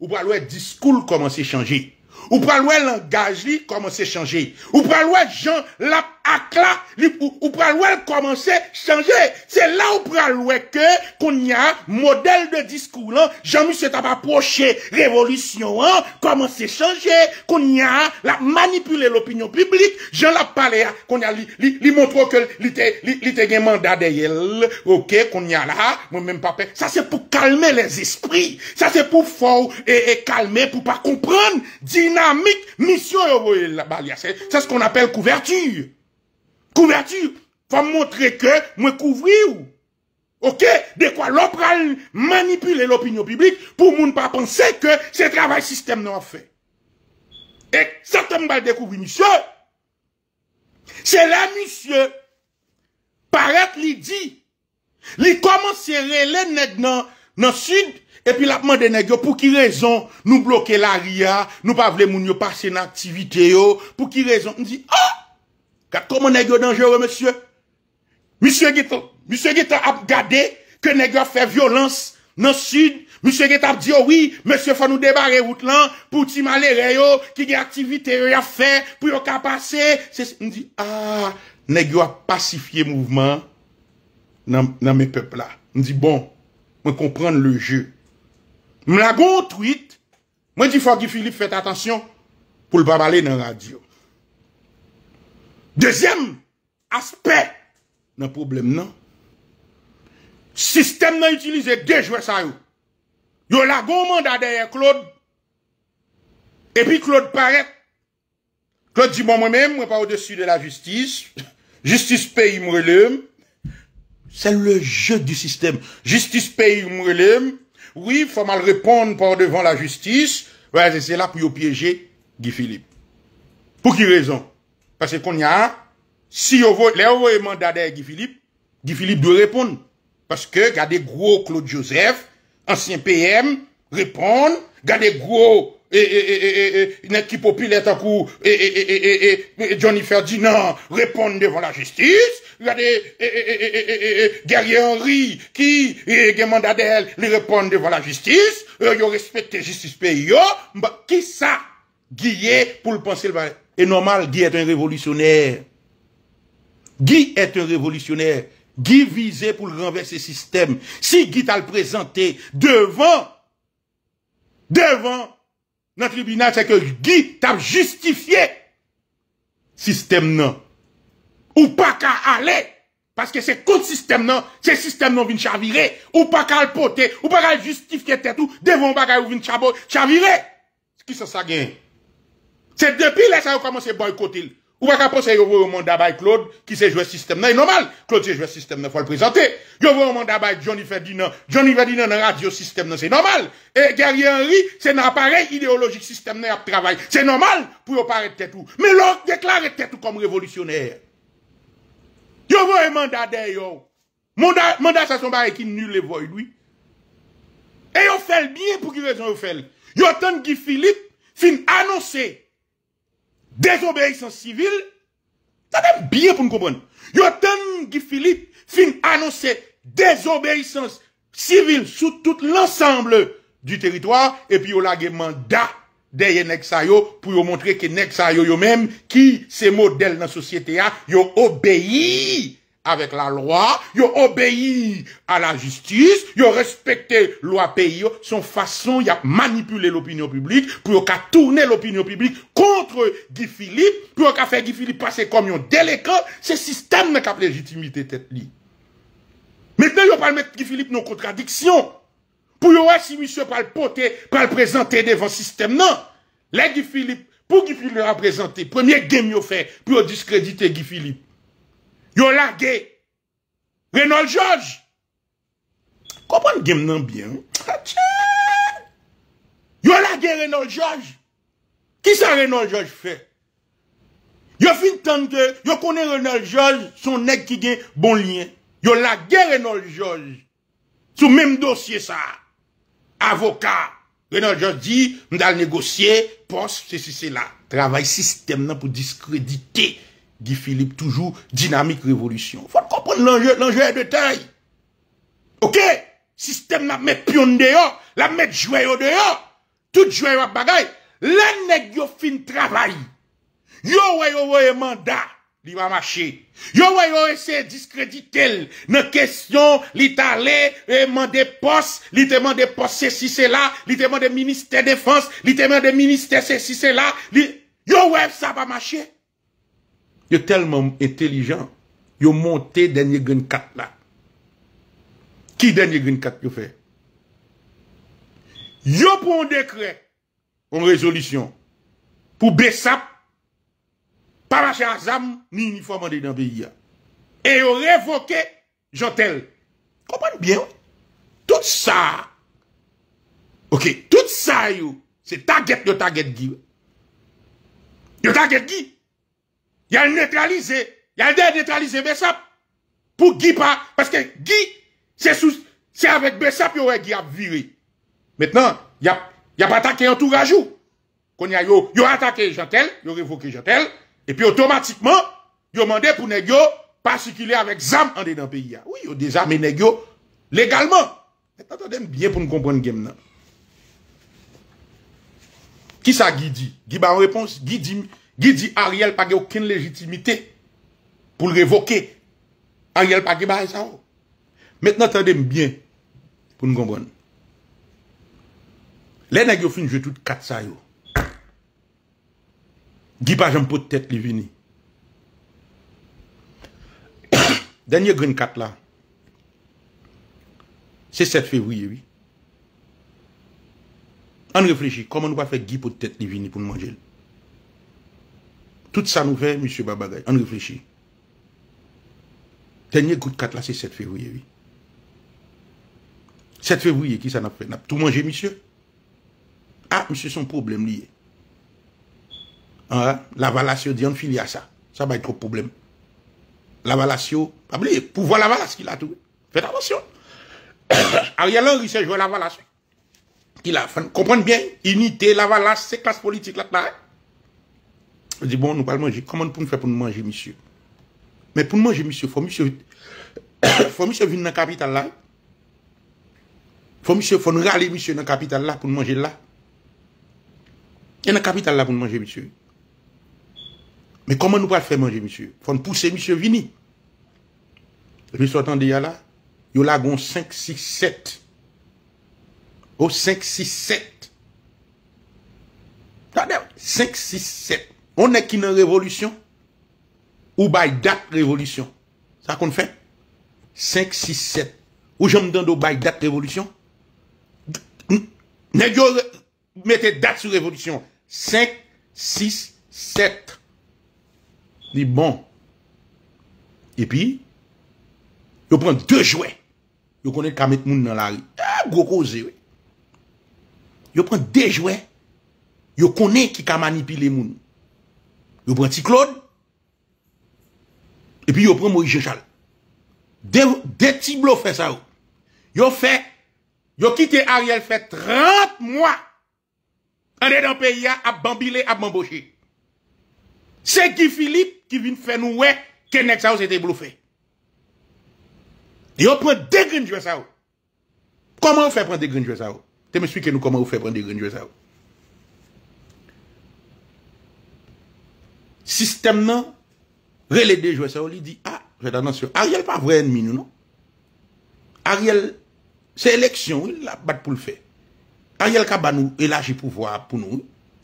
ou baye louè diskoul koman se chanji. Ou pralouè langaj li, koman se chanje. Ou pralouè jan la akla, ou pralouè koman se chanje. Se la ou pralouè ke, kon ya model de diskou lan, jan mi se taba poche, revolisyon an, koman se chanje. Kon ya la manipule l'opinyon piblik, jan la pale ya, kon ya li montrou ke li te gen manda de yel, ok, kon ya la, mwen men pape, sa se pou kalme les esprit, sa se pou faw e, e kalme, pou pa kompran dina, Amik, misyo yo roye la bal ya se. Sa skon apel kouvertu. Kouvertu. Fwa mwotre ke mwen kouvri ou. Ok. De kwa lop pral manipule lopin yo publik. Pou moun pa pense ke se travay sistem nou a fe. Ek, sa tem bal dekouvri misyo. Se la misyo. Parat li di. Li koman sere le ned nan sud. E pi la pman de negyo, pou ki rezon, nou bloke la ria, nou pa vle moun yo pase nan aktivite yo, pou ki rezon. Ndi, ah, kat koman negyo dangere, monsye? Monsye geto ap gade, ke negyo a fe violans nan sud. Monsye geto ap diyo, oh oui, monsye fa nou debare wout lan, pou ti male reyo, ki ge aktivite yo a fe, pou yo ka pase. Ndi, ah, negyo a pasifiye mouvman nan me pepla. Ndi, bon, mwen komprende le jeu. m lago ou truit, mwen di fwa ki Filip fète atensyon pou l babale nan radyo. Dezyem aspekt nan problem nan. Sistem nan utilize genjwe sa yo. Yo lago ouman da derye Claude epi Claude paret. Claude di bon mwen mèm mwen pa ou desi de la justis. Justis peyi mwen lèm. Se le jote du sistem. Justis peyi mwen lèm. Oui, faut mal répondre par devant la justice. Ouais, c'est là pour piéger Guy Philippe. Pour qui raison? Parce qu'on y a, si on voit, les mandat de Guy Philippe, Guy Philippe doit répondre. Parce que, gardez gros Claude Joseph, ancien PM, répond. gardez gros et une équipe populaire à coup, Johnny Ferdinand répond devant la justice. Regardez, Guerrier Henry qui, est mandat d'elle, répond devant la justice. Ils respectent la justice pays. Qui ça, Guillet, pour le penser? Et normal, Guy est un révolutionnaire. Guy est un révolutionnaire. Guy visait pour le renverser système. Si Guy t'a le présenté devant, devant Nan tribunal se ke gi tab justifiye sistem nan. Ou pa ka ale. Paske se kou de sistem nan, se sistem nan vin chavire. Ou pa ka alpote. Ou pa ka justifiye tetou. Devon pa ka vin chavire. Kisa sa gen? Se depi lesa ou kama se boykote il? Ou baka pou se yo vou yon manda bay Claude ki se jwè sistem nan yon e nomal. Claude se jwè sistem nan fòl prezante. Yo vou yon manda bay Johnny Ferdinand. Johnny Ferdinand nan radyo sistem nan se yon nomal. E Gary Henry se nan apare ideologik sistem nan yon trabay. Se yon nomal pou yon pare tètou. Me lò deklare tètou kom revolisyonèr. Yo vou yon manda dayo. Manda sa sombare ki nul evoy lwi. E yo fèl biye pou ki rezon yo fèl. Yo tèn ki Filip fin anonsè Dezobeysans sivil, ta tem biye pou m koubon. Yo ten gifilip fin anose dezobeysans sivil sou tout l'ensemble du teritoi, epi yo la gen manda deye nek sa yo pou yo montre ke nek sa yo yo menm ki se model nan sosyete ya, yo obeyi. avec la loi, ils ont obéi à la justice, ils ont respecté loi pays, son façon, ils ont manipulé l'opinion publique pour qu'à tourner l'opinion publique contre Guy Philippe, pour qu'à faire Guy Philippe passer comme un délégué, ce système n'a qu'à légitimité tête li. Maintenant, ils pas mettre Guy Philippe non contradiction. Pour yon si monsieur pas le porter, pas le présenter devant le système, non. Là, Guy Philippe, pour Guy Philippe le représenter, premier game yon fait pour discréditer Guy Philippe. Yo lage, Reynolds Georges, kompon gen nan byen, yo lage Reynolds Georges, ki sa Reynolds Georges fe, yo fin tan gen, yo kone Reynolds Georges, son nek ki gen bon liyen, yo lage Reynolds Georges, sou mem dosye sa, avoka, Reynolds Georges di, m dal negosye, pos, se se se la, travay sistem nan pou diskredite, Gifilip, toujou, dinamik revolusyon. Fote kompoun lanjouye detay. Ok? Sistem la met pion deyo, la met joueyo deyo, tout joueyo ap bagay, len nek yo fin travay. Yo wè yo wè manda, li wama chè. Yo wè yo wè se diskreditele, ne kèsyon li talè, li te mande pos, li te mande pos se si se la, li te mande minister defans, li te mande minister se si se la, yo wè sa wama chè. yo telman intelijan, yo monte denye gen kat la. Ki denye gen kat yo fe? Yo pou an dekre, an rezolisyon, pou besap, parashan zam, ni uniform an dek nan veyi ya. E yo revoke jantel. Komane byen wè? Tout sa, tout sa yo, se taget yo taget gi wè. Yo taget gi wè. Yal netralize, yal de netralize Besap. Pou Gi pa, paske Gi, se avèk Besap yorè Gi ap vire. Mètnen, yap atake an tou rajou. Kon yal yor atake jatel, yor evoke jatel, epi otomatikman, yor mandè pou negyo pasikile avèk zam andè nan peyi ya. Ou yor dezam, menegyo legalman. Mètnen, ta dèm byè pou nou komprenn gem nan. Ki sa Gi di? Gi ba an repons, Gi di mè. Gi di a riel pa ge okin lejitimite pou l revoke a riel pa ge ba e sa ou. Metna tade mbyen pou nou gombran. Le na gyo fin jwetout kat sa yo. Gi pa jenm pou tete li vini. Denye gren kat la, se 7 fevriye wii. An reflechi koman nou pa fe gi pou tete li vini pou nou manje l. Tout sa nou fè, M. Babagay, an reflechi. Tenye kout kat la, se 7 fevouye, vi. 7 fevouye, ki sa nap fè nap? Tou manje, M. Ha, M. son problem liye. La valas yo diyan fili a sa. Sa bay tro problem. La valas yo, pou vo la valas ki la tou. Fè ta vasyon. A yalon ki se jwè la valas yo. Ki la fèn. Komprenn byen, inite la valas se klas politik la tnay. Se di bon nou pal manje, koman nou pou nou fè pou nou manje, misye? Men pou nou manje, misye, fò misye, fò misye vin nan kapital la? Fò misye, fò nou râle misye nan kapital la pou nou manje la? Yè nan kapital la pou nou manje, misye? Men koman nou pal fè manje, misye? Fò nou pousse misye vini? Rizotan diya la, yon la gon 5, 6, 7. O 5, 6, 7. 5, 6, 7. Onè ki nan revolutyon? Ou bay dat revolutyon? Sa kon fè? 5, 6, 7. Ou jèm dèndou bay dat revolutyon? Nè diyo metè dat sou revolutyon? 5, 6, 7. Li bon. E pi, yo pren de jwè. Yo konè ki a met moun nan la ri. A, goko ze we. Yo pren de jwè. Yo konè ki ka manipile moun. Yo pran ti Claude, e pi yo pran Moïse Jechal. De ti blou fè sa ou. Yo fè, yo kite Ariel fè 30 mwa, anè dan pe ya, ap bambile, ap mamboshe. Se Guy Philippe ki vin fè nou wè, kenèk sa ou se te blou fè. Yo pran degren djwe sa ou. Koman ou fè pran degren djwe sa ou? Te m'esplike nou koman ou fè pran degren djwe sa ou. Sistemman, re le dejwe. Sa ou li di, a, re danansyo. Ariel pa vwe en minou, nou? Non? Ariel, se eleksyon, il la bat pou l'fe. Ariel ka banou, el aji pou vwa pou nou.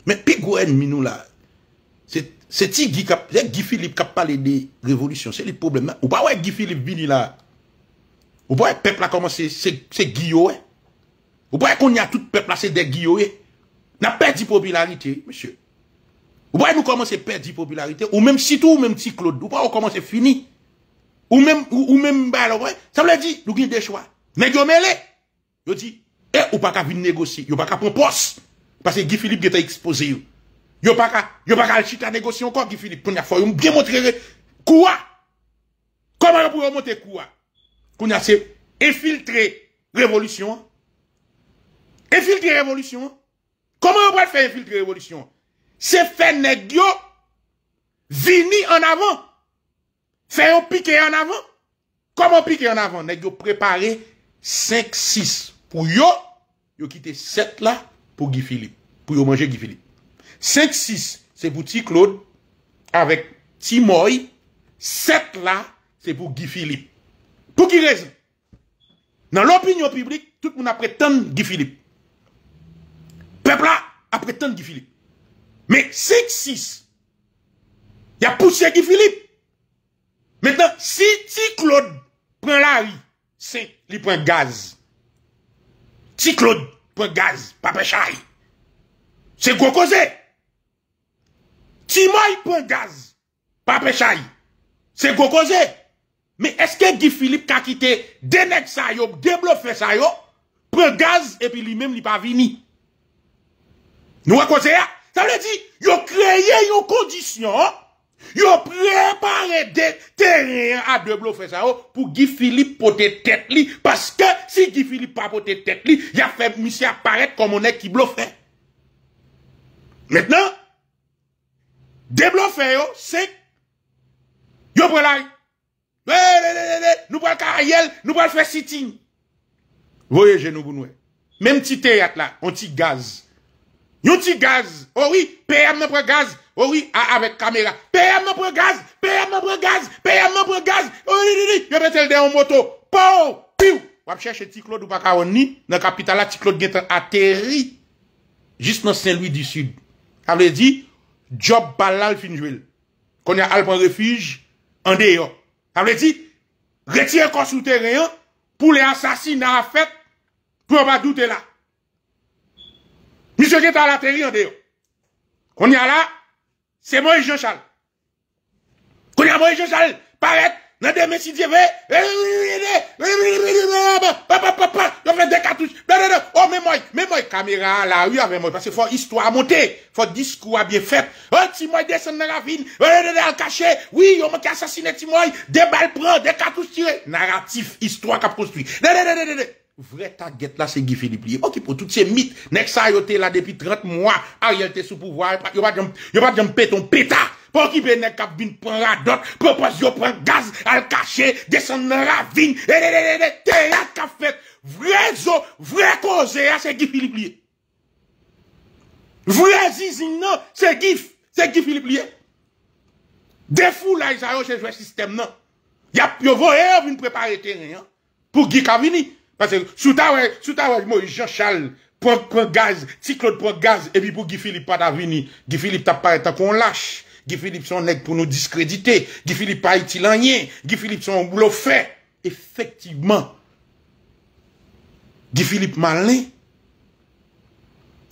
Men, pi gwe en minou la, se ti, se ki Filip kap pale de revolisyon, se li probleme. Ou pa wè ki Filip vini la, ou pa wè pepla komanse, se giyowe. Ou pa wè konye a tout pepla, se de giyowe. Na pe di popularite, monsye. Ou bay nou komanse perdi popularite, ou menm sitou, ou menm ti klod, ou bay ou komanse fini. Ou menm bay lou bay, sa mle di, nou gil de chwa. Men yo mele, eh, yo di, e, ou pa ka vin negosi, yo pa ka pon pos. Pase Guy Philippe geta expose yo. Yo pa ka, yo pa ka al chita negosi ankon, Guy Philippe, pou ni a foyoun, biye montre, kouwa. Koman yo pou yo montre kouwa? Kouni a se, e filtre, revolutyon. E filtre revolutyon. Koman yo bay fè e filtre revolutyon? Se fe negyo Vini an avan Fe yon pike an avan Koman pike an avan Negyo prepare 5-6 Pou yon Yon kite 7 la pou Gifilip Pou yon manje Gifilip 5-6 se pou ti Claude Avek ti Moy 7 la se pou Gifilip Pou ki reze Nan l'opinion publik Tout moun apretan Gifilip Pepla apretan Gifilip Men, 6-6. Ya pousse Gifilip. Menden, si ti Claude pren la ri, se li pren gaz. Ti Claude pren gaz, pa pe chay. Se gwo koze. Ti moi pren gaz, pa pe chay. Se gwo koze. Men, eske Gifilip ka kite denek sa yo, den blop fe sa yo, pren gaz, epi li men li pa vini. Nou wakose ya. Sa wè di, yo kreye yo kondisyon, yo prepare de teryen a de blofè sa yo pou gifili pote tèt li, paske si gifili pa pote tèt li, ya fèm misi aparet komonè ki blofè. Mètnen, de blofè yo, se, yo prelai, nou pal karayel, nou pal fè sitin, voyeje nou bunwe. Mèm ti teryen la, an ti gaz, Yon ti gaz, ori, peyèm mè pre gaz, ori, a avèk kamera. Peyèm mè pre gaz, peyèm mè pre gaz, peyèm mè pre gaz, ori, ori, ori, ori, ori, ori, ori, ori, ori, ori, ori, ori, ori. Yo pe tel de ou moto, pou, piw. Wap chèche ti Claude ou pa ka ou ni, nan kapitala ti Claude Guitin atéri, just nan Saint-Louis du Sud. Kab li di, Job Balal Finjouel, kon ya alp an refij, an deyo. Kab li di, reti an konsoute reyon, pou le ansasina an fèt, pou a ba douten la. Je qui est à la terre en dehors. On y a là, c'est moi et Jean-Charles. On y a moi et Jean-Charles, paraît, dans des messieurs Dieu, papa, papa, on fait des cartouches, oh, mais moi, mais moi, caméra là, oui, avec moi, parce qu'il faut histoire à monter, faut discours bien fait, oh, si moi, descend dans la ville, le caché, oui, on m'a assassiné, si moi, des balles prend, des cartouches tirées, narratif, histoire qu'a construit, Vre ta get la se gif filip liye. Okipo tout se mit. Nek sa yo te la depi 30 mwa. A riyalte sou pouvwa. Yo pa di yon peton peta. Okipe nek kap bin pran radot. Propos yo pran gaz al kache. Desan ravin. Ede ede ede. E, Terat kap fet. Vre zo. Vre koze ya se gif filip liye. Vre zizin nan se gif. Se gif filip liye. Defu la yon jayon se jwe sistem nan. Ya pyo vo eyo vin prepare teren. Pou gif ka vini. Pase sou ta wè, sou ta wè, jmo yon chal, pwak pwak gaz, ti klot pwak gaz, epi pou Gifilip pa da vini, Gifilip ta pare ta kon lache, Gifilip son nek pou nou diskredite, Gifilip pa iti lanyen, Gifilip son wlo fe, efektivman, Gifilip mal ne,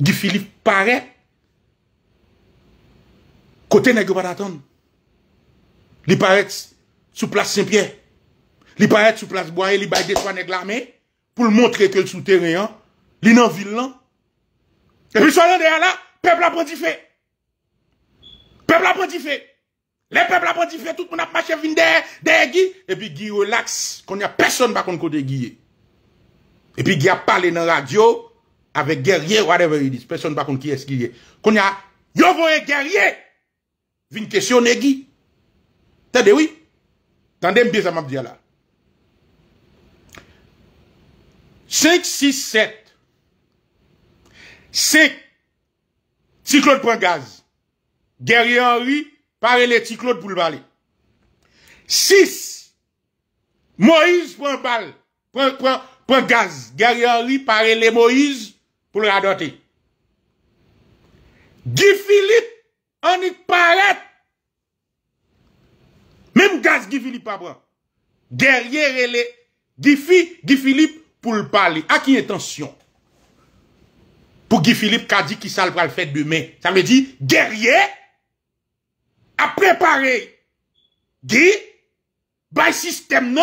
Gifilip pare, Gifilip, kote nek yo pa daton, li paret sou plas Saint-Pierre, li paret sou plas Bouaie, li baye deswa nek la mey, pou l montre ke l souterre an, li nan vil lan. E pi so lan de ya la, pepl apon di fe. Pepl apon di fe. Le pepl apon di fe, tout moun ap mache vin de e gi, e pi gi relaks, kon ya person bakon kote e gi ye. E pi gi ap pale nan radyo, ave gerye, whatever you dis, person bakon ki eski ye. Kon ya, yo vo e gerye, vin kesyon e gi. Tadewi, tande mbeza map di ya la. 5, 6, 7. 5. Cyclote pren gaz. Guerrier Henri parele Cyclote pou l'bali. 6. Moïse pren bal. Pren gaz. Guerrier Henri parele Moïse pou l'adote. Guy Philippe anik parel. Mem gaz Guy Philippe abran. Guerrier Henri. Guy Philippe pour le parler. À qui intention Pour Guy Philippe qui a dit qu'il ça le fête demain. Ça veut dire guerrier à préparer? Guy by système non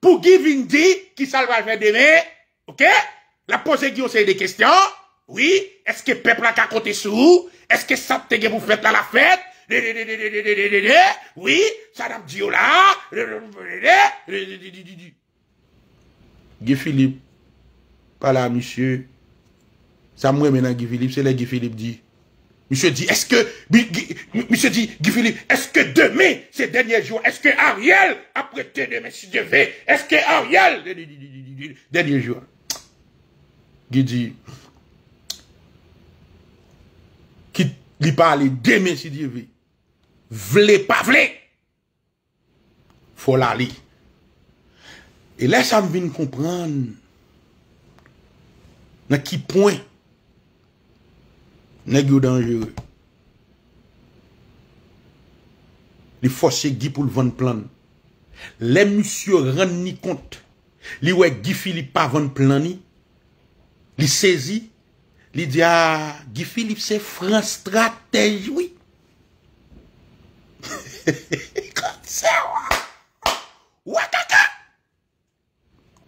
pour Guy Vindi qui ça le de demain. OK La poser Guy c'est des questions. Oui, est-ce que peuple a côté sur Est-ce que ça te pour à la fête Oui, ça dit Gifilip pala a misye, sa mwen menan Gifilip, se le Gifilip di, misye di, eske, misye di Gifilip, eske deme se denye jwa, eske Ariel aprete deme si deve, eske Ariel, denye jwa, gidi, ki li pale deme si deve, vle pa vle, fola li, E lè sa m vin kompran nan ki poin nan gyo dangere. Li fosye gip ou l van plan. Le moussio ran ni kont. Li wè gifili pa van plan ni. Li sezi. Li di a ah, gifili se fran stratej wè. He he he he.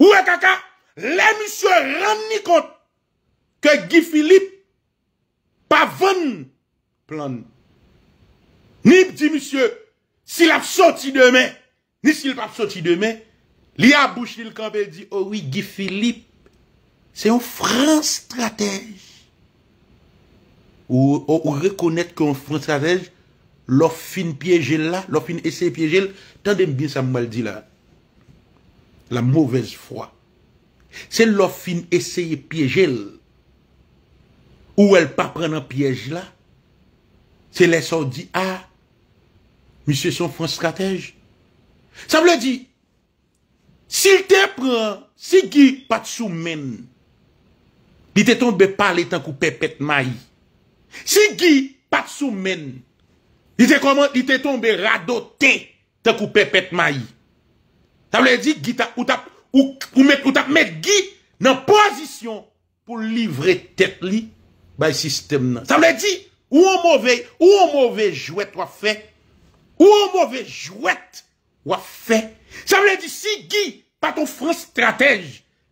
Ouwe kaka, lè msye rann ni kont ke Gifilip pa ven plan. Ni di msye, si l ap soti demè, ni si l pa soti demè, li a bouchi l kampel di, owi oh Gifilip, se yon fran stratej. Ou rekonèt kon fran stratej, lò fin piyejè lè, lò fin ese piyejè lè, tan dem bin sa mbaldi lè. la mouvèze fwa. Se lò fin eseye pièjèl, ou el pa pren an pièj la, se lè sò di, a, ah, mi se son fwant stratej, sa m lè di, si l te pren, si gi pat sou men, li te tonbe pale tan koupè pet mayi. Si gi pat sou men, li te konwen, li te tonbe rado te, tan koupè pet mayi. Sa vle di, ou tap met gi nan pozisyon pou livre tet li bay sistem nan. Sa vle di, ou an mouvej, ou an mouvej jwet wafè. Ou an mouvej jwet wafè. Sa vle di, si gi patou frans stratej,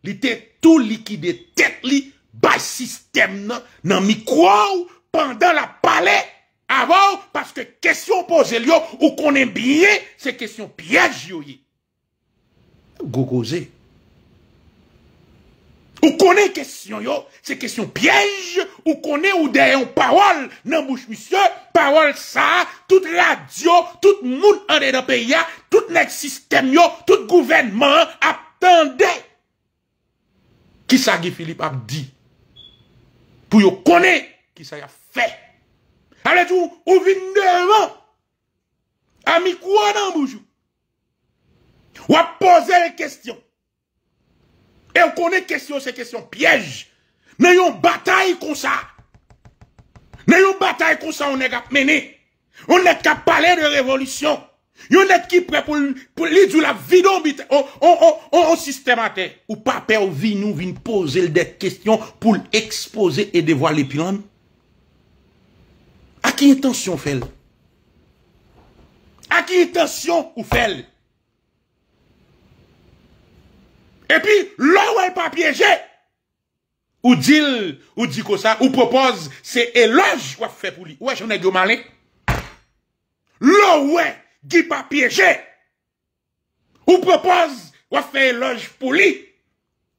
li te tou likide tet li bay sistem nan. Nan mi kwa ou, pandan la pale, ava ou, paske kesyon pose li yo, ou konen bie, se kesyon pyej yo ye. Goukouze Ou konè kèsyon yo Se kèsyon pièj Ou konè ou deyè ou pawol Nan mouj misyo Pawol sa Tout radio Tout moun an deyè da peyè Tout nèk sistem yo Tout gouvenman Aptande Ki sa ge Filip ap di Pou yo konè Ki sa ya fe Ale tou ou vin devan Ami kou an nan mouj yo Ou ap pose lè kestyon. E ou konè kestyon, se kestyon pièj. Ne yon batay kon sa. Ne yon batay kon sa ou ne gap mène. Ou net ka pale de revolutyon. Ou net ki pre pou lè djou la vidou bitè. Ou o sistèmater. Ou pape ou vinou vin pose lè dè kestyon pou l'expose e devwa lè pilon. A ki intensyon fèl? A ki intensyon ou fèl? E pi, lò wè pa piyeje. Ou dil, ou di kosa, ou propose, se eloj wap fe pou li. Wè, jwè, jwè, jwè, jwè. Lò wè, gi pa piyeje. Ou propose, wap fe eloj pou li.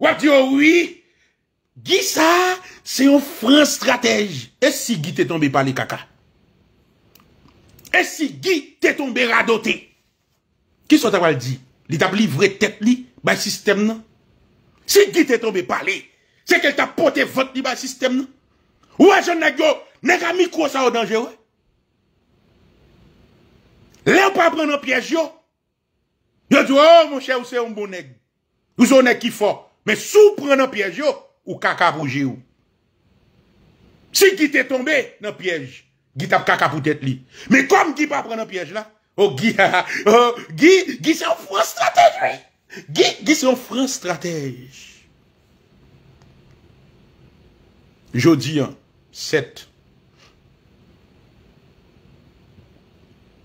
Wap di yo oh wè. Gi sa, se yon fran stratej. E si gi te tombe pa li kaka. E si gi te tombe rado te. Ki sot aval di? Li tabli vre tet li? Bay sistem nan? Si gi te tombe pali, se ke l tap pote vot di bay sistem nan? Ou wajon nagyo, nega mikou sa ou danje wè? Le ou pa pren nan pièj yo? Yo dwe, oh mon chè, ou se yon bon neg? Ou yon neg ki fò? Me sou pren nan pièj yo, ou kaka pou jè ou? Si gi te tombe nan pièj, gi tap kaka pou tèt li. Me kom gi pa pren nan pièj la? Oh gi, ha ha, oh, gi, gi se ou pou an stratej wè? Gye, gye se yon fran stratej. Jodi an, set,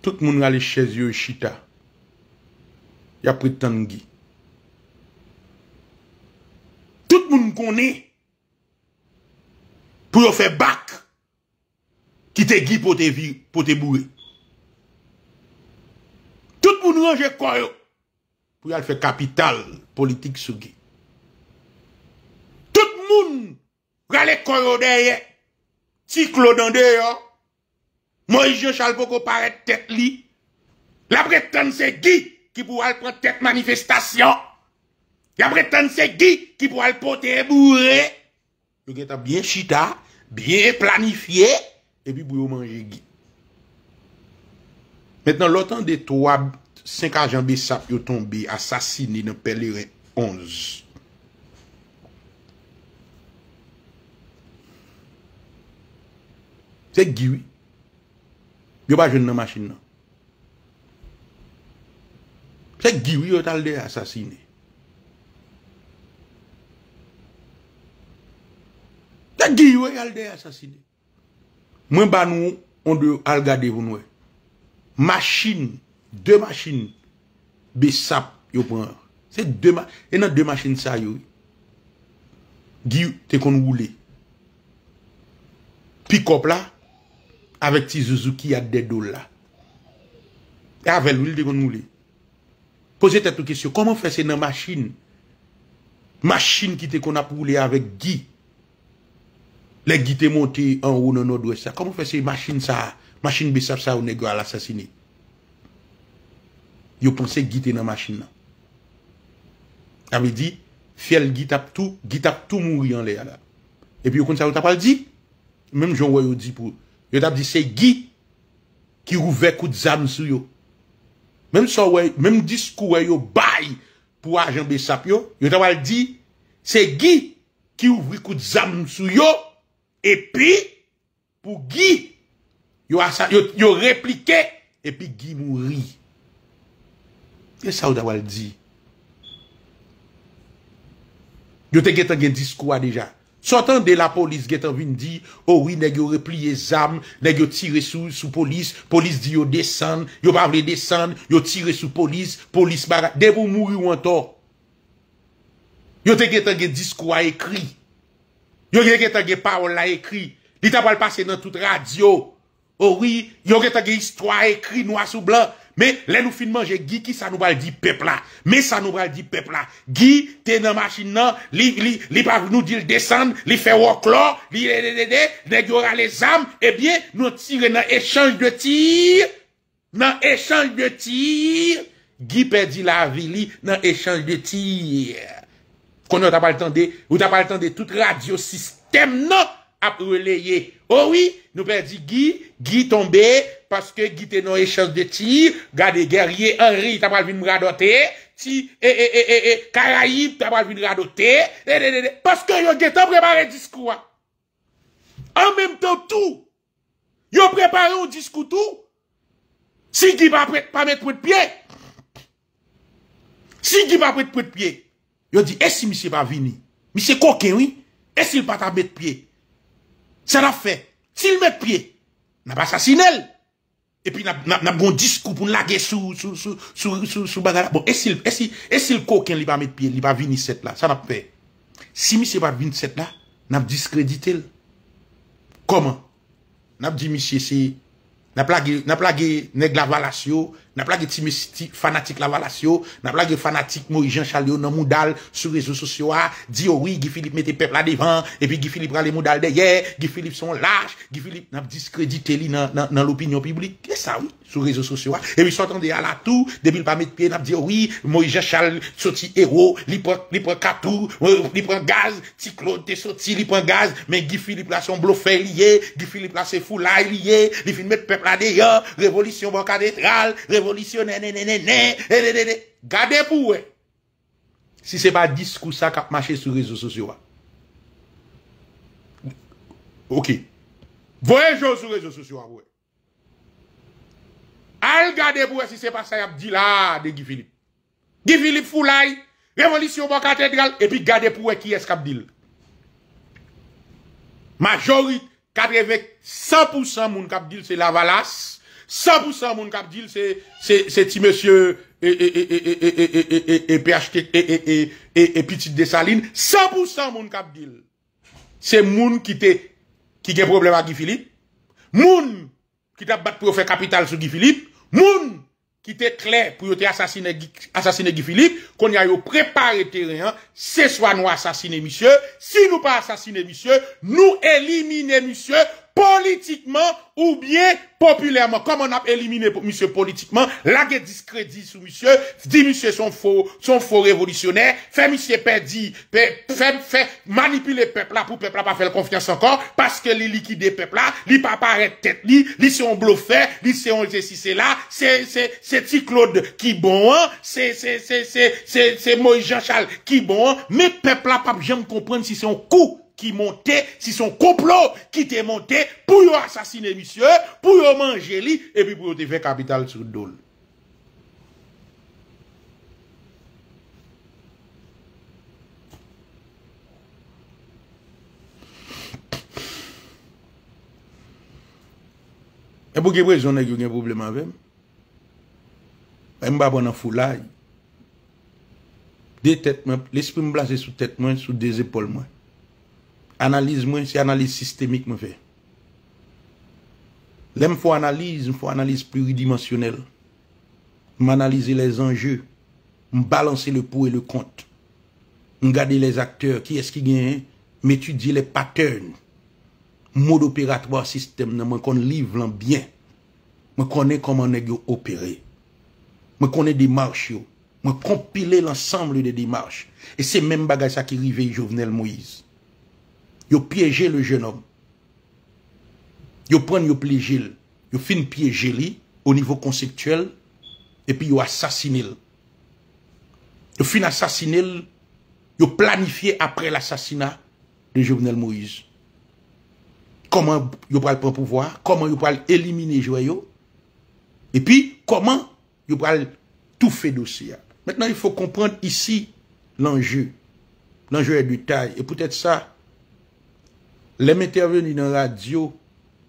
tout moun alè chèzyo e chita, ya prit tan gye. Tout moun konè, pou yo fè bak, ki te gye pou te vir, pou te bouè. Tout moun an jè kwa yo, pou yal fè kapital politik sou gi. Tout moun pralè korodeye, ciklo dande yo, mwen yon chalpoko paret tèt li, la bretten se gi ki pou yal pote tèt manifestasyon, la bretten se gi ki pou yal pote e bouré, yon gen ta bie chita, bie planifiye, e bi bou yon manje gi. Mèt nan lotan de toab, Senkajan bi sap yo ton bi asasini nan pelere onz. Se giwi. Yo ba jen nan masin nan. Se giwi yo talde asasini. Se giwi yo talde asasini. Mwen ba nou, on de al gade voun we. Masin. De machin besap yo pou an. Se de machin, e nan de machin sa yo. Gi te kon woule. Pikop la, avek ti Zuzuki ade do la. E avel woule te kon woule. Poze te tou kesyo, koman fese nan machin, machin ki te kon ap woule avek gi, le gi te monte an ou nan ou do e sa. Koman fese machin sa, machin besap sa ou negwa la sasiney. yo panse gite nan machin nan. A mi di, fiel gita ap tou, gita ap tou moun riyan le a la. E pi yo konti sa yo tapal di, menm joun woy yo di pou, yo tapal di, se gi, ki ouve kout zam sou yo. Menm sa woy, menm dis kou woy yo bay, pou a janbe sap yo, yo tapal di, se gi, ki ouve kout zam sou yo, e pi, pou gi, yo replike, e pi gi moun riyan. E sa ou da wal di? Yo te getan gen diskwa deja. Sotan de la polis getan vin di, owi oh neg yo repliye zam, neg yo tire sou polis, polis di yo desan, yo bavle desan, yo tire sou polis, polis barat, devou mouri ou an to. Yo te getan gen diskwa ekri. Yo getan gen parola ekri. Li ta wal pase nan tout radio. Owi, oh yo getan gen histwa ekri, noua sou blan, Men, lè nou fin manje gi ki sa nou bal di pepla. Men, sa nou bal di pepla. Gi, te nan machin nan, li pa nou di l'desan, li fe waklo, li lè lè lè lè, ne gyora lè zam. Ebyen, nou tire nan echange de tir. Nan echange de tir. Gi perdi la vi li nan echange de tir. Kon yo tapal tan de, yo tapal tan de tout radio sistem nan. ap releye. Oh Ouwi, nou pe di gi, gi tombe, paske gi tenon e chans de ti, gade gerye, enri, ta mal vin mradote, ti, e, e, e, e, e, karaib, ta mal vin mradote, e, de, de, de, paske yo ge ta prepare diskouwa. An menm to, tou, yo prepare yo diskou tou, si gi pa met pou et pie, si gi pa met pou et pie, yo di, e si mi se pa vini, mi se koke, oui, e si pa ta met pie, Sa nap fe, si l met pye, nap asasine l. E pi nap bon diskou pou n lage sou, sou, sou, sou, sou, sou, sou, sou, bagara. Bon, e si l kokyen li pa met pye, li pa vinise set la, sa nap fe. Si misi pa vinise set la, nap diskredite l. Koman? Nap di misi se, nap lage, nap lage neg la valasyon. na pla ge ti me fanatik la valasyon, na pla ge fanatik mou i jen chal yo nan moudal sou rezo sosyo a, di oh oui, gi filip mette pepl la devan, epi gi filip rale moudal deye, gi filip son lache, gi filip nan diskredite li nan l'opinyon publik, e sa oui, sou rezo sosyo a, epi son tande ya la tou, debil pa mette pie nan di oh oui, mou i jen chal soti ero, li pren katou, li pren euh, gaz, ti klote soti, li pren gaz, men gi filip la son blofe liye, gi filip la se fou la liye, li fin mette pepl la deye, Révolutionary, nè, nè, nè, nè, nè, nè, nè, nè, nè. Gade pou, we. Si se pa diskousa kap mache sou rezo sosyo a. Ok. Vwè jò sou rezo sosyo a, we. Al gade pou, we, si se pa sayab di la de Gifilip. Gifilip fulay, Révolution bo katedral, epi gade pou, we, ki es kap dil. Majori, katrevek, 100% moun kap dil se la valas. S, 100% moun kap dil c'est dit c'est ti et e, e, PHT, et e, e, e, e, 100% moun kap dil. C'est moun ki te, ki gen problème Guy Philippe. Moun qui t'a battu pour faire capital sur sur Guy Philippe. Moun qui t'es clair pour yo assassiné assassiner Guy Philippe. Kon ya yo le terrain. C'est soit nous assassiner, monsieur. Si nous pas assassiner, monsieur, nous éliminer, monsieur politiquement ou bien populairement. Comme on a éliminé monsieur politiquement, la il discrédit sous monsieur, dit monsieur son faux, son faux révolutionnaire, fait monsieur perdit, fait, fait manipuler peuple là pour peuple là pas faire confiance encore, parce que les liquider peuple là, les pas paraître tête li, li c'est un bluffeur, li c'est un c'est là, c'est, c'est, c'est Claude qui bon, hein, c'est, c'est, c'est, c'est, c'est, c'est Moïse Jean-Charles qui bon, hein, mais peuple là pas j'aime comprendre si c'est un coup ki monte, si son koplo, ki te monte, pou yo asasine misye, pou yo manje li, epi pou yo te ve kapital sou dole. E pou gebre, jone gen problem avem, e mba bonan fulay, de tet men, l'esprim blase sou tet men, sou de zepol men. Analize mwen, se analize sistemik mwen fe. Le m fwa analize, m fwa analize pluridimensionel. M analize les anjeu. M balanse le pou et le kont. M gade les akteur. Ki es ki gen, m etudye le pattern. M mode operatoire systeme nan m kon live lan bien. M konen koman nè gyo opere. M konen dimarch yo. M kompile l ansamble de dimarch. E se men bagay sa ki rive y jovenel mouise. Ils ont piégé le jeune homme. Ils pris ils piégé. Ils fin piégé au niveau conceptuel et puis ils assassiné. Ils fin assassiné. Ils planifié après l'assassinat de Jovenel Moïse. Comment ils pris le pouvoir, comment ils va éliminer Joyo et puis comment ils ont tout fait dossier. Maintenant, il faut comprendre ici l'enjeu. L'enjeu est du taille. Et peut-être ça, Le men terveni nan radyo,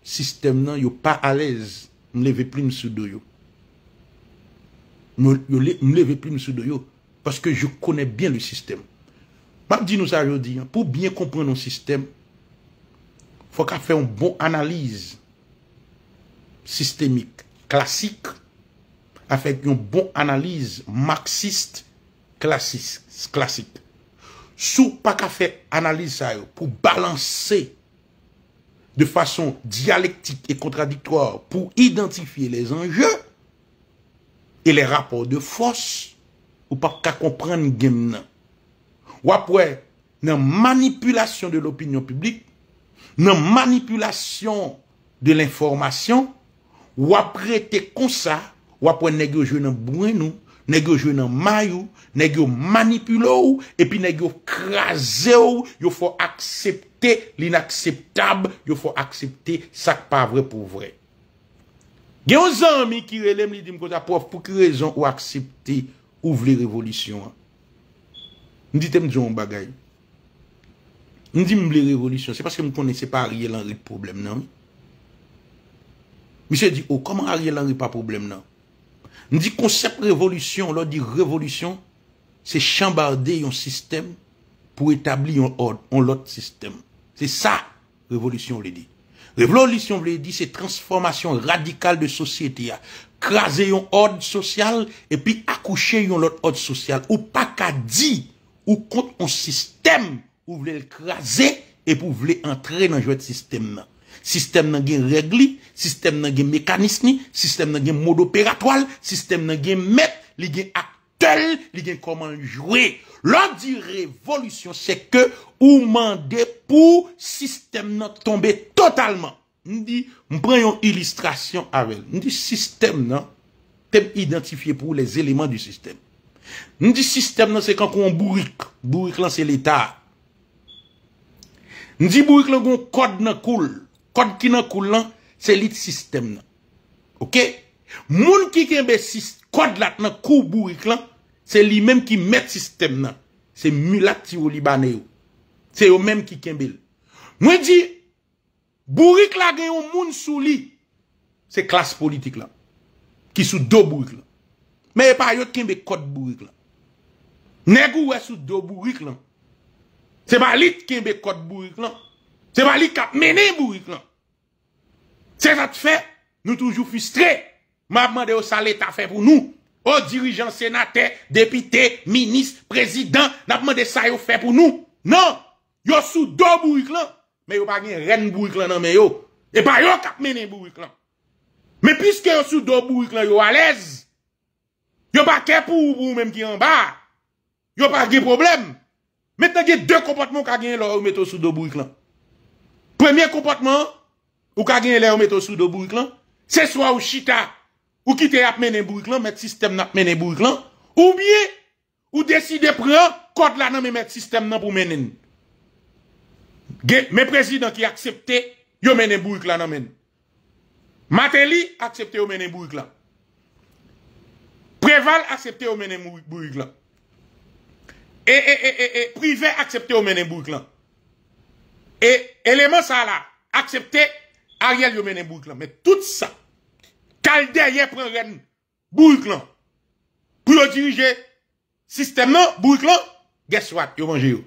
sistem nan yo pa alez, mle ve pli msou do yo. Mle ve pli msou do yo, paske yo kone bien li sistem. Mabdi nou sa yo di, pou bien kompren nou sistem, fwa ka fe yon bon analize sistemik, klasik, a fe yon bon analize maxist, klasik. Sou pa ka fe analize sa yo, pou balanse de fason dialektik et kontradiktoir pou identifiye les enjeu e le rapor de fos ou pa ka komprenn gen nan. Ou apwe nan manipulasyon de l'opinyon publik, nan manipulasyon de l'informasyon, ou apre te konsa, ou apwe negyoje nan bouen nou, Nè gyo jwen nan may ou, nè gyo manipulo ou, epi nè gyo krasè ou, yo fò akseptè l'inakseptab, yo fò akseptè sak pa vre pou vre. Gen o zan mi ki relem li dim kwa ta pof pou ki rezon ou akseptè ou vle revolisyon an. Ndi tem di zon bagay. Ndi mwen vle revolisyon, se paske mwen konese pa a rye lanri pou blen nan. Mi se di ou, oh, koman a rye lanri pa pou blen nan? On dit concept révolution, lors dit révolution, c'est chambarder un système pour établir un ordre, un autre système. C'est ça, révolution, on l'a dit. Révolution, on l'a dit, c'est transformation radicale de société. Craser un ordre social et puis accoucher un autre ordre social. Ou pas qu'à dire, ou contre un système, vous voulez le craser et vous voulez entrer dans le système. Sistem nan gen regli, sistem nan gen mekanisni, sistem nan gen mod operatwal, sistem nan gen met, li gen ak tel, li gen koman joué. Lò di revolutyon se ke ou mande pou sistem nan tombe totalman. Ndi, mpren yon ilistrasyon avèl. Ndi, sistem nan tem identifiye pou les eleman du sistem. Ndi, sistem nan se kan kon bourik, bourik lan se l'Etat. Ndi, bourik lan kon kod nan koul. Kod ki nan kou lan, se lit sistem nan. Ok? Moun ki kenbe kod lat nan kou burik lan, se li menm ki met sistem nan. Se mulat si ou li banay ou. Se ou menm ki kenbe. Mwen di, burik la gen yon moun sou li, se klas politik lan, ki sou do burik lan. Me e pa yot kenbe kod burik lan. Negu we sou do burik lan. Se ma lit kenbe kod burik lan. Se pa li kap menen bourik lan. Se sa te fe, nou toujou fustre. Ma apman de yo sa leta fe pou nou. O dirijan senate, depite, minis, prezident, napman de sa yo fe pou nou. Nan, yo sou do bourik lan. Men yo pa gen ren bourik lan nan men yo. E pa yo kap menen bourik lan. Men piske yo sou do bourik lan, yo a lez. Yo pa ke pou ou pou ou menm ki yon ba. Yo pa ge problem. Metna ge de kompotmon ka gen lor ou meto sou do bourik lan. Premye kompotman ou ka gen lè ou meto sou do bou yik lan, se swa ou chita ou kite ap menen bou yik lan, met sistem nan ap menen bou yik lan, ou bie ou deside pre, kod lan nan men met sistem nan pou menen. Me prezident ki aksepte, yo menen bou yik lan nan men. Mateli aksepte ou menen bou yik lan. Preval aksepte ou menen bou yik lan. E, e, e, e, e, privè aksepte ou menen bou yik lan. E eleman sa la, aksepte, a riel yo menen Bourouklon. Met tout sa, kalder ye pren ren Bourouklon pou yo dirije sistem nan Bourouklon, guess what, yo manje yo.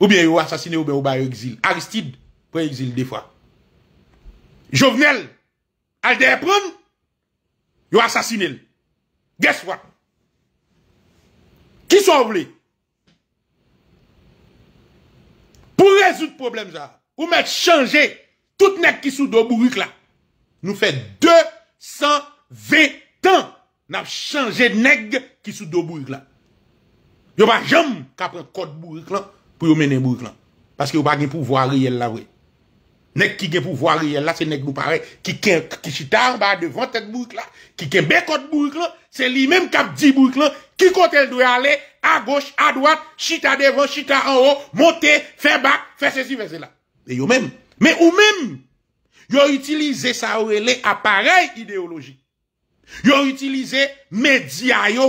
Ou bien yo asasine ou ben ou ba yo exil. Aristide pren exil de fwa. Jovenel, alde e pren, yo asasine l. Guess what. Ki son vle? Pou rezout problem ja, ou met chanje tout neg kisou do bourik la. Nou fè 220 tan nap chanje neg kisou do bourik la. Yo pa jom kap an kote bourik la pou yo menen bourik la. Paske yo pa gen pou voir yel la wey. Nèk ki gen pou voir yè la, se nèk nou pare, ki chita an ba devan tèk bourik la, ki gen bekot bourik la, se li menm kap di bourik la, ki kontèl dwe ale, a goch, a doat, chita devan, chita an ho, monte, fe bak, fe se si ve zè la. Mè e yo menm, mè ou menm, yo utilize sa ou e le aparel ideologi. Yo utilize medzi a yo,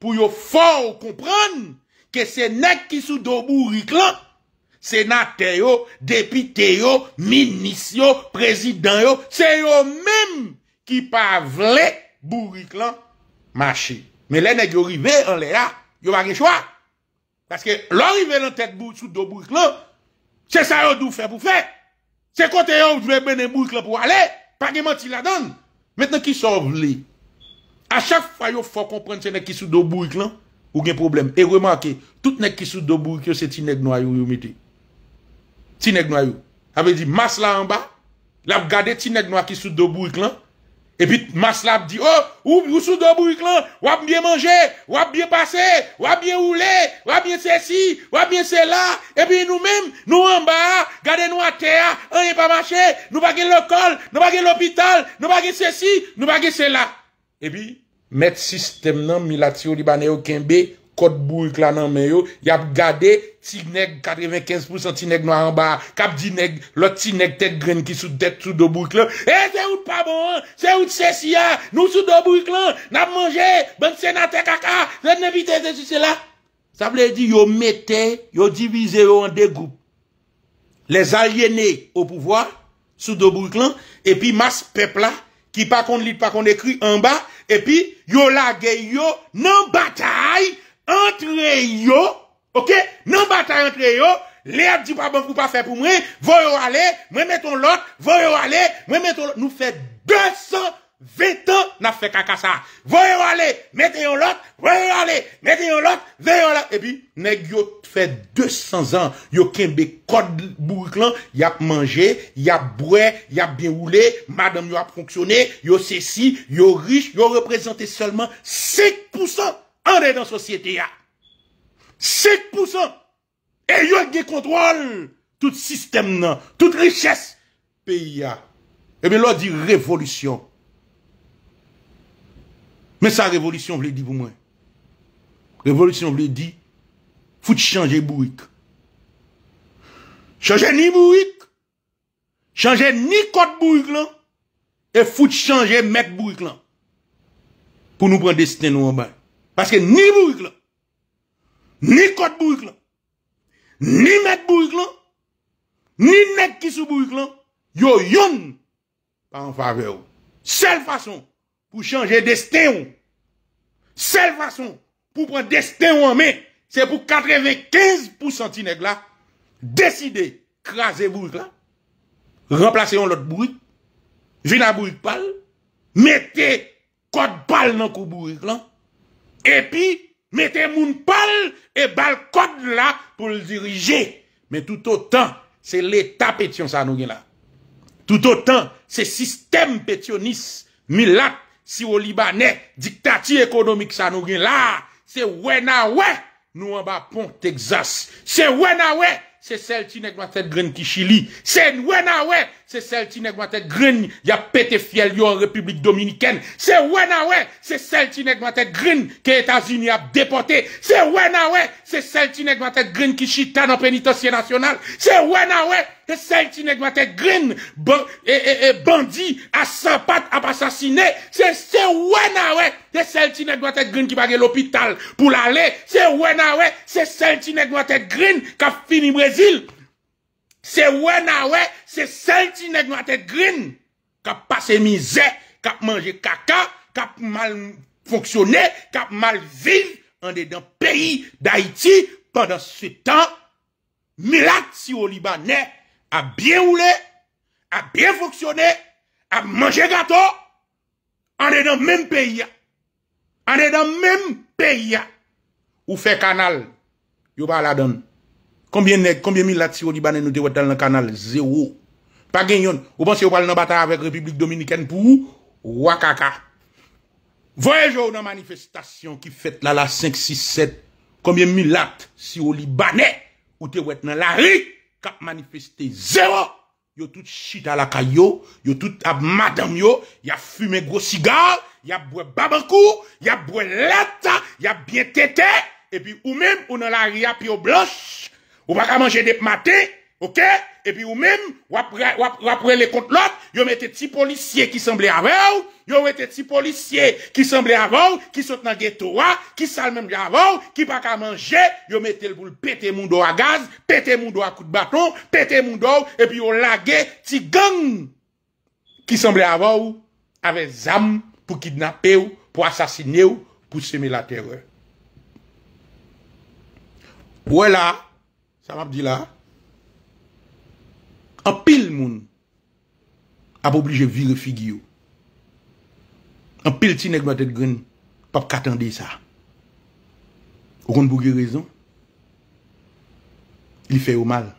pou yo for comprenn ke se nèk ki sou do bourik la, senate yo, depite yo, minis yo, prezident yo, se yo mèm ki pa vle, bourik lan, mâche. Mè lè nèk yo rive, an lè ya, yo wak gen chwa. Paske lò rive lè tèk soudo bourik lan, se sa yo dou fè pou fè. Se kote yo, jwè bè nè bourik lan pou ale, pa gen mè ti la dan. Mèten ki sò vle, a chak fwa yo fò komprende se nèk ki soudo bourik lan, ou gen probleme. E wè mâke, tout nèk ki soudo bourik yo, se ti nèk nou ayou yu miti. Tinek nou ayou. Ape di, mas la anba, la ap gade tinek nou aki sou dobu yik lan, epi mas la ap di, oh, ou, ou sou dobu yik lan, wap mbyen manje, wap mbyen pase, wap mbyen oule, wap mbyen se si, wap mbyen se la, epi nou men, nou anba, gade nou a teya, anye pa mache, nou bagye l'okol, nou bagye l'opital, nou bagye se si, nou bagye se la. Epi, met sistem nan, milati ou libanè ou kenbe, kote bouk lan nan men yo, yap gade, tinek 95% tinek nou an ba, kap dinek, lot tinek tek gren ki sou det, sou do bouk lan, e, ze wout pa bon an, ze wout se siya, nou sou do bouk lan, nap manje, bensena te kaka, zet ne viteze si se la, sa vle di yo mette, yo divize yo an de goup, les aliene, ou pouvoi, sou do bouk lan, e pi mas pepla, ki pa konde lit, pa konde kri an ba, e pi, yo lage yo, nan batay, nan, Entre yo, ok, nan bata entre yo, le ap di pa bon pou pa fe pou mwen, voyo ale, mwen meton lot, voyo ale, mwen meton lot, nou fe 220 an na fe kakasa. Voyo ale, meton lot, voyo ale, meton lot, voyo ale. E pi, neg yo fe 200 an, yo kembe kod bourklan, yap manje, yap bre, yap bin oule, madam yop fonksyone, yop sesi, yop rich, yop reprezenté seulement 6%. an dey dan sosyete ya. 7% e yon dey kontrol tout sistem nan, tout richesse peyi ya. Ebe eh lò di revolisyon. Men sa revolisyon vle di pou mwen. Revolisyon vle di foute chanje bouik. Chanje ni bouik, chanje ni kote bouik lan, e foute chanje met bouik lan. Pou nou pren desten nou an bay. Paske ni Buriklan, ni Kote Buriklan, ni Met Buriklan, ni Nek Kisou Buriklan, yo yon pa an fave ou. Sel fason pou chanje deste yon, sel fason pou pran deste yon anme, se pou 95 poussantinek la, deside krase Buriklan, remplase yon lot Burik, vina Burikpal, mette Kote Pal nan Kote Buriklan, E pi, mette moun pal e bal kod la pou l dirije. Me tout otan, se l'eta petyon sa nou gen la. Tout otan, se sistem petyonis milat si ou libanè, diktati ekonomik sa nou gen la. Se wè na wè nou an ba pon Texas. Se wè na wè se sel ti nek matèd gren ki Chili. Se wè na wè. c'est celle qui n'est pas green, y a pété fiel en République Dominicaine. C'est Wenawe, c'est celle qui n'est pas green, que États-Unis a déporté. C'est Wenawe, c'est celle qui n'est pas green, qui chita dans pénitencier national. C'est Wenawe, c'est celle qui n'est pas green, et, et, et bandit à 100 pattes à assassiner. C'est, c'est Wenawe, c'est celle qui n'est pas green qui pague l'hôpital pour l'aller. C'est Wenawe, c'est celle qui n'est pas green qui a fini Brésil. Se wè na wè, se sèl ti nèk nou atèk grin. Kap pase mizè, kap manje kaka, kap mal foksyonè, kap mal viv. An de dan peyi d'Haïti, pandan sè tan, milat si ou libanè, a bie ou lè, a bie foksyonè, a manje gato. An de dan men peyi, an de dan men peyi, ou fè kanal, yu ba la donè. Koumbyen nek, koumbyen milat si ou libanen ou te wet nan kanal? Zero. Pa genyon, ou pon si ou wal nan bata avèk Republik Dominiken pou ou? Wakaka. Voye jo ou nan manifestasyon ki fèt la la 5, 6, 7. Koumbyen milat si ou libanen ou te wet nan la ri? Kap manifesté? Zero. Yo tout chit ala kayo. Yo tout ap madam yo. Ya fume gros sigar. Ya bwe babekou. Ya bwe lata. Ya bwe tete. E pi ou men ou nan la ri ap yo blosch. Ou pa ka manje dep mate, ok? E pi ou mem, waprele kont lot, yo mette ti policye ki semble avow, yo mette ti policye ki semble avow, ki sot nan getowa, ki salmem di avow, ki pa ka manje, yo mette lboul pete moun do a gaz, pete moun do a kout baton, pete moun do, e pi yo lage ti gang, ki semble avow, ave zam pou kidnape ou, pou asasine ou, pou seme la teror. Ou e la, Anpil moun ap oblige vire figi yo. Anpil ti nek mwen tet gren pap katande sa. O konn bouge rezon. Li fe yo mal.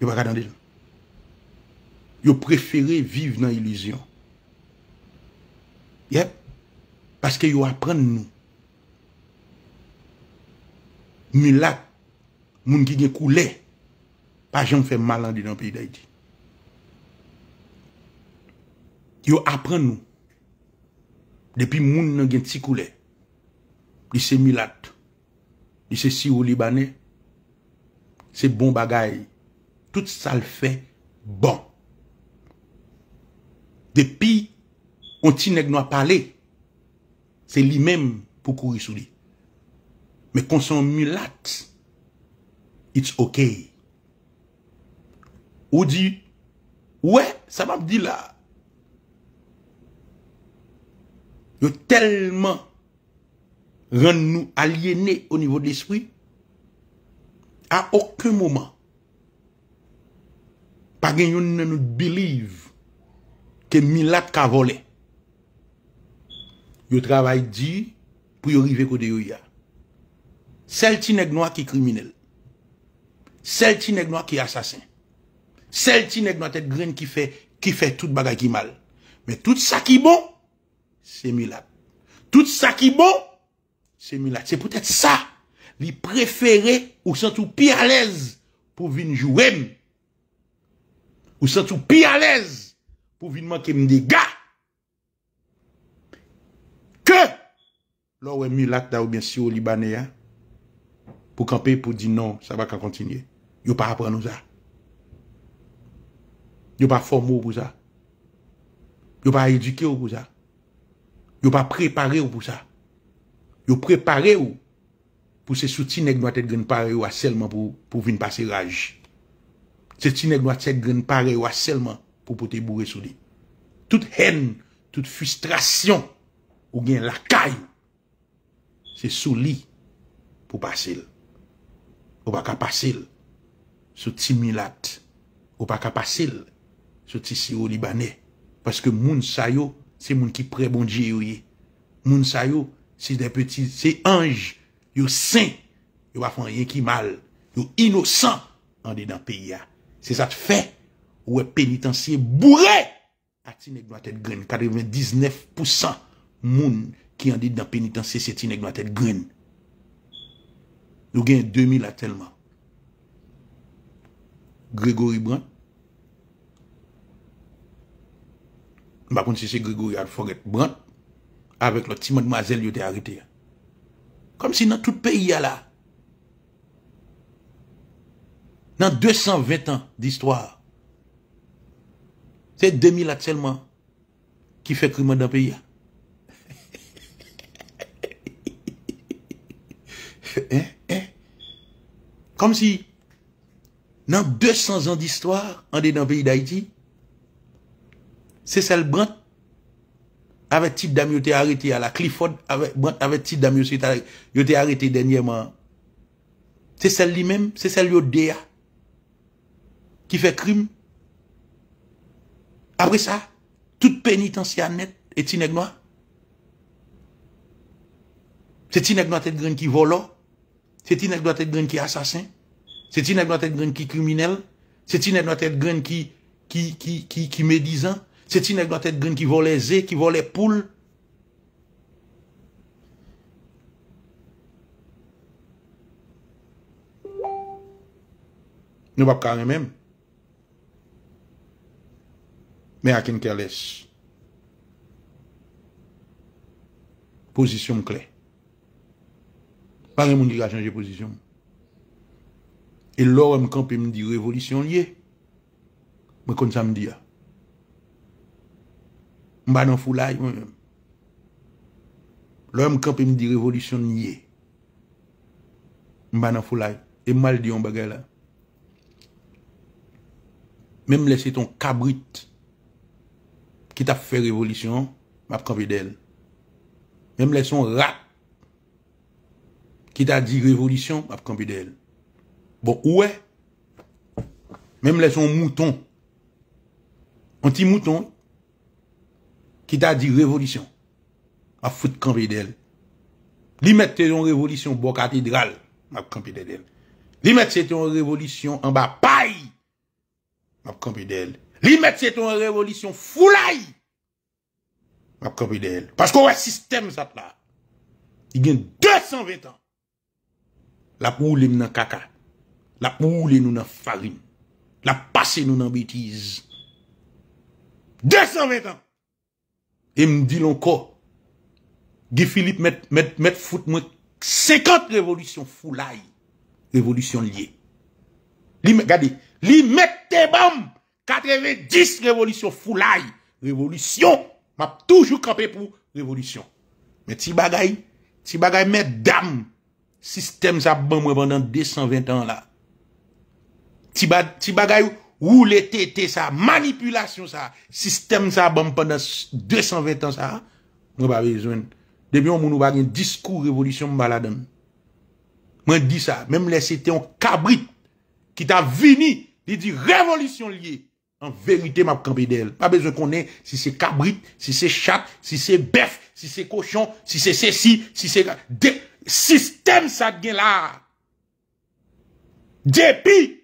Yo baka dande. Yo preferi vive nan ilizyon. Yep. Paske yo apren nou. Milak Moun ki gen koulè, pa jom fè malandi nan piy da iti. Yo apren nou, depi moun nan gen ti koulè, di se milat, di se si ou libanè, se bon bagay, tout sal fè bon. Depi, konti neg nou apalè, se li men pou kou yisou li. Me konson milat, It's okay. Ou di, Ouè, sa mam di la. Yo telman ren nou aliene ou nivou de espri. A okè mouman. Pagè yon nan nou believe ke milat ka vole. Yo travay di pou yo rive kode yo ya. Sèl ti neg nou a ki kriminel. Sèl ti neg nou a ki asasen. Sèl ti neg nou a tèt grene ki fè ki fè tout baga ki mal. Mè tout sa ki bon, se mi lak. Tout sa ki bon, se mi lak. Se pou tèt sa, li prefere ou sentou pi alez pou vin jou wèm. Ou sentou pi alez pou vin manke mdi ga. Ke! Lò wè mi lak da ou bensi ou libanè ya. Pou kampe pou di non, sa va ka kontinye. Yo pa apren nou za. Yo pa formou pou za. Yo pa edike ou pou za. Yo pa prepare ou pou za. Yo prepare ou pou se souti nek nou atet gen pare ou aselman pou vin pase raj. Se souti nek nou atet gen pare ou aselman pou pou te bourre sou li. Tout hen, tout fustration ou gen lakay se sou li pou pase l. Ou baka pase l. sou timilat, ou pa kapasil, sou tisi ou libanè, paske moun sa yo, se moun ki prebondje yo ye, moun sa yo, se anj, yo sen, yo wafan ye ki mal, yo inosan, an dey dan peyi ya, se sa te fe, ou we penitansye, bourè, ati nek do atet gren, kadeven 19% moun ki an dey dan penitansye, ati nek do atet gren, nou gen 2000 atelman, Grégory Brant. Mba kon se se Grégory Alforet Brant. Awek lò Timon de Mazel yote arite ya. Kom si nan tout peyi ya la. Nan 220 an d'histoire. Se 2000 lat selman. Ki fe krimon dan peyi ya. He he he. Kom si... nan 200 an d'histoire an de nan peyi d'Haïti, se sel brant avè tit dam yo te arete a la klifon, brant avè tit dam yo te arete denye man, se sel li men, se sel yo dea, ki fè krim, apre sa, tout penitansi an net et ti neg noa, se ti neg noa tèt gren ki volo, se ti neg noa tèt gren ki asasin, Se ti nek nou atet gren ki kriminel, se ti nek nou atet gren ki medizan, se ti nek nou atet gren ki vole zè, ki vole poule. Nou wap kare men, me a ken kè les. Pozisyon m kè. Pan men moun ki ga chanje pozisyon m. E lor mkanpe mdi revolisyon nye, mwen kon sa mdi ya. Mbanan fulay mwen. Lor mkanpe mdi revolisyon nye, mbanan fulay. E mal diyon bagay la. Mwen mlese ton kabrit ki ta fwe revolisyon, mwen mkanpe del. Mwen mlese ton rap ki ta di revolisyon, mwen mkanpe del. Bo ouè, mèm lè son mouton, anti-mouton, ki ta di revolisyon. A foute kampi del. Li mèd te yon revolisyon bo katidral, map kampi del. Li mèd se ton revolisyon an ba pay, map kampi del. Li mèd se ton revolisyon foulay, map kampi del. Pasko wè sistem zat la, i gen 220 an, la pou lèm nan kaka, La poule nou nan farine. La pase nou nan betize. 220 an. E m di lon ko. Di Filip met foute mwen 50 revolisyon foulaye. Revolisyon liye. Li met te bam. 90 revolisyon foulaye. Revolisyon. M ap toujou kapè pou revolisyon. Met ti bagay. Ti bagay met dam. Sistem za bam mwen bandan 220 an la. Ti bagay ou le tete sa, manipulasyon sa, sistem sa bon pendant 220 ans sa, mwen ba vezwen. Debyon moun ou bagen, diskou revolisyon mbala den. Mwen di sa, mwen mwen lese te yon kabrit, ki ta vini, li di revolisyon liye, an verite mab kapi del. Pa bezon konen, si se kabrit, si se chat, si se bef, si se koshon, si se sesi, si se... Sistem sa gen la. Depi,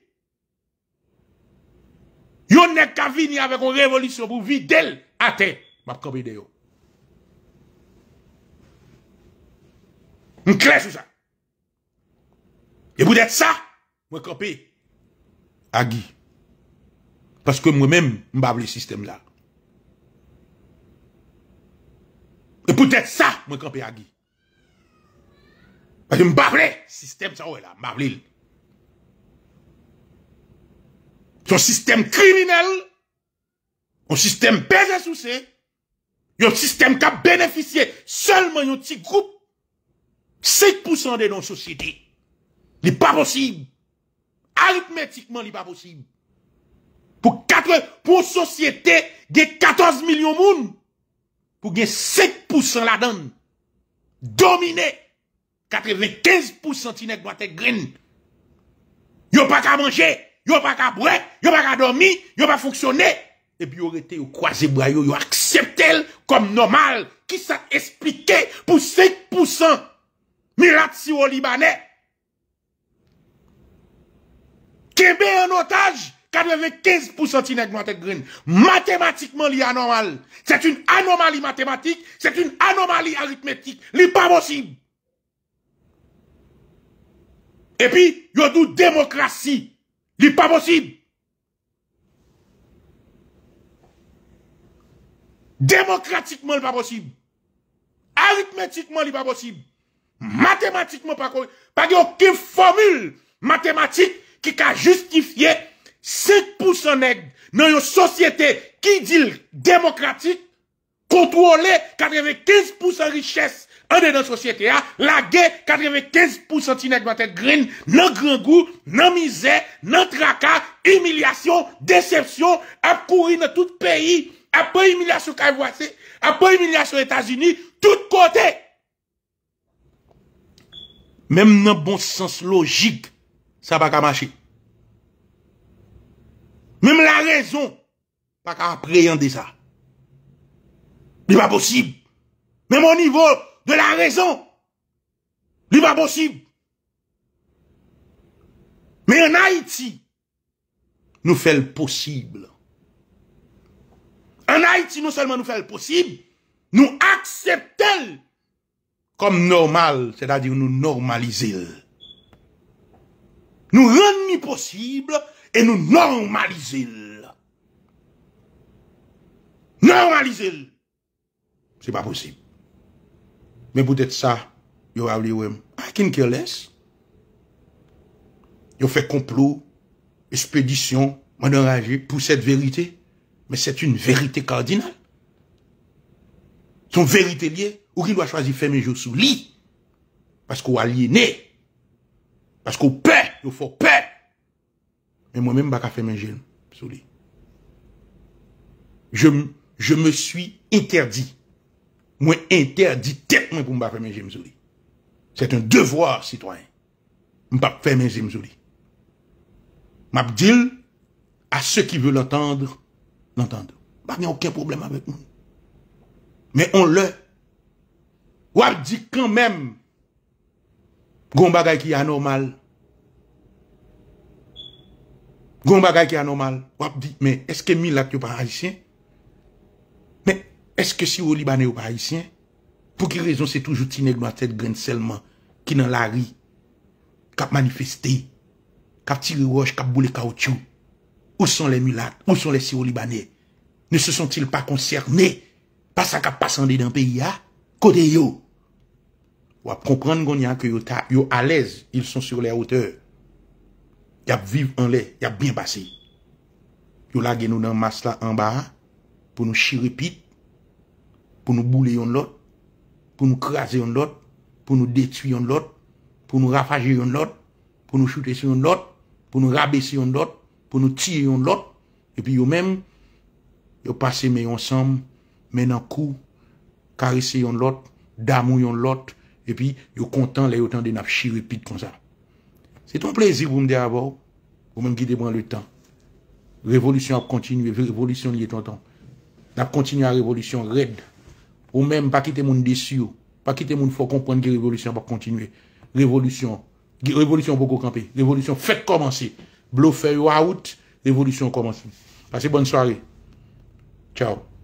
Yon ne ka vini ave kon revolisyon pou vi del ate map kopi de yo. M kre sou sa. E pwede sa mwen kopi agi. Paske mwen men mbavle sistem la. E pwede sa mwen kopi agi. Pwede mbavle sistem sa wè e la mbavlil. yon sistem kriminel, yon sistem peze sou se, yon sistem ka benefisye solman yon ti group, 7% de yon sosyete li pa posib, aritmetikman li pa posib, pou sosyete de 14 milyon moun, pou gen 7% la dan, domine, 95% tine kwa te grin, yon pa ka manje, yo pa ka brek, yo pa ka domi, yo pa foksyone, epi yo rete yo kwa zebra yo, yo akseptel kom nomal, ki sa esplike pou 5% mi latsi ou libanè. Kèmbe yon otaj, kadeve 15% sinek nou atèk gren, matematikman li anormal, set un anomali matematik, set un anomali aritmetik, li pa mosib. Epi yo dou demokrasi, Il n'est pas possible. Démocratiquement, il n'est pas possible. Arithmétiquement, il n'est pas possible. Mathématiquement, pas possible. Pas aucune formule mathématique qui a justifié 5% nègres dans une société qui dit démocratique, contrôler 95% richesse an de nan sosyete a, la ge, 95% inèk bwantèk green, nan grangou, nan mizè, nan traka, emilyasyon, decepsyon, ap kouri nan tout peyi, ap pou emilyasyon kaj vwase, ap pou emilyasyon Etasini, tout kote. Mem nan bon sens logik, sa pa ka machi. Mem la rezon, pa ka preyande sa. Di pa posib. Mem o nivou, de la raison. n'est pas possible. Mais en Haïti, nous faisons le possible. En Haïti, non seulement nous faisons le possible, nous acceptons comme normal, c'est-à-dire nous normaliser. Nous rendons possible et nous normaliser. Normaliser. C'est pas possible. men pou det sa, yo avli wem. Akin ke les, yo fe complot, espedisyon, manoraje pou set verite, men set un verite kardinal. Son verite liye, ou ki nou a chwazi femenjo sou li, paskou aline, paskou pe, yo fok pe, men mwen men baka femenje sou li. Je me sou interdi, Mwen entèr di tèp mwen pou mba fèmè jemzouri. Sèt un devoir, citoyen, mba fèmè jemzouri. Mwap dil, a sè ki vè l'entendre, l'entendre. Mwap nè anken problem avèk mwen. Mè on lè. Mwap di kan mèm, goun bagay ki anormal. Goun bagay ki anormal. Mwap di, mè, eske mi lak yo paran alisyen? Eske si ou libanè ou parisien, pou ki rezon se toujou ti neg nou atèd grenselman, ki nan la ri, kap manifestè, kap tirir wòj, kap boule kawtyou, ou son lè mulat, ou son lè si ou libanè, ne se son til pa konsernè, pasak ap pasande dan peyi ya, kode yo. Wap konkran gonya ke yo alèz, il son sur lè aoteur. Yap viv an lè, yap bin basè. Yo la gen nou nan mas la an ba, pou nou shiripit, pou nou boule yon lot, pou nou kraze yon lot, pou nou detu yon lot, pou nou rafaje yon lot, pou nou choute yon lot, pou nou rabe se yon lot, pou nou tire yon lot, epi yo men, yo pase men yon sam, men nan kou, karise yon lot, damou yon lot, epi yo kontan le yotan de nap chirepit kon sa. Se ton plezi pou mde avou, pou mwen gide ban le tan, revolutyon ap kontinu, revolutyon li eton tan, nap kontinu a revolutyon redd, Ou même pas quitter monde déçu, pas quitter monde faut comprendre que la révolution va continuer. Révolution, révolution beaucoup camper, révolution fait commencer. fait out, révolution commence. assez bonne soirée. Ciao.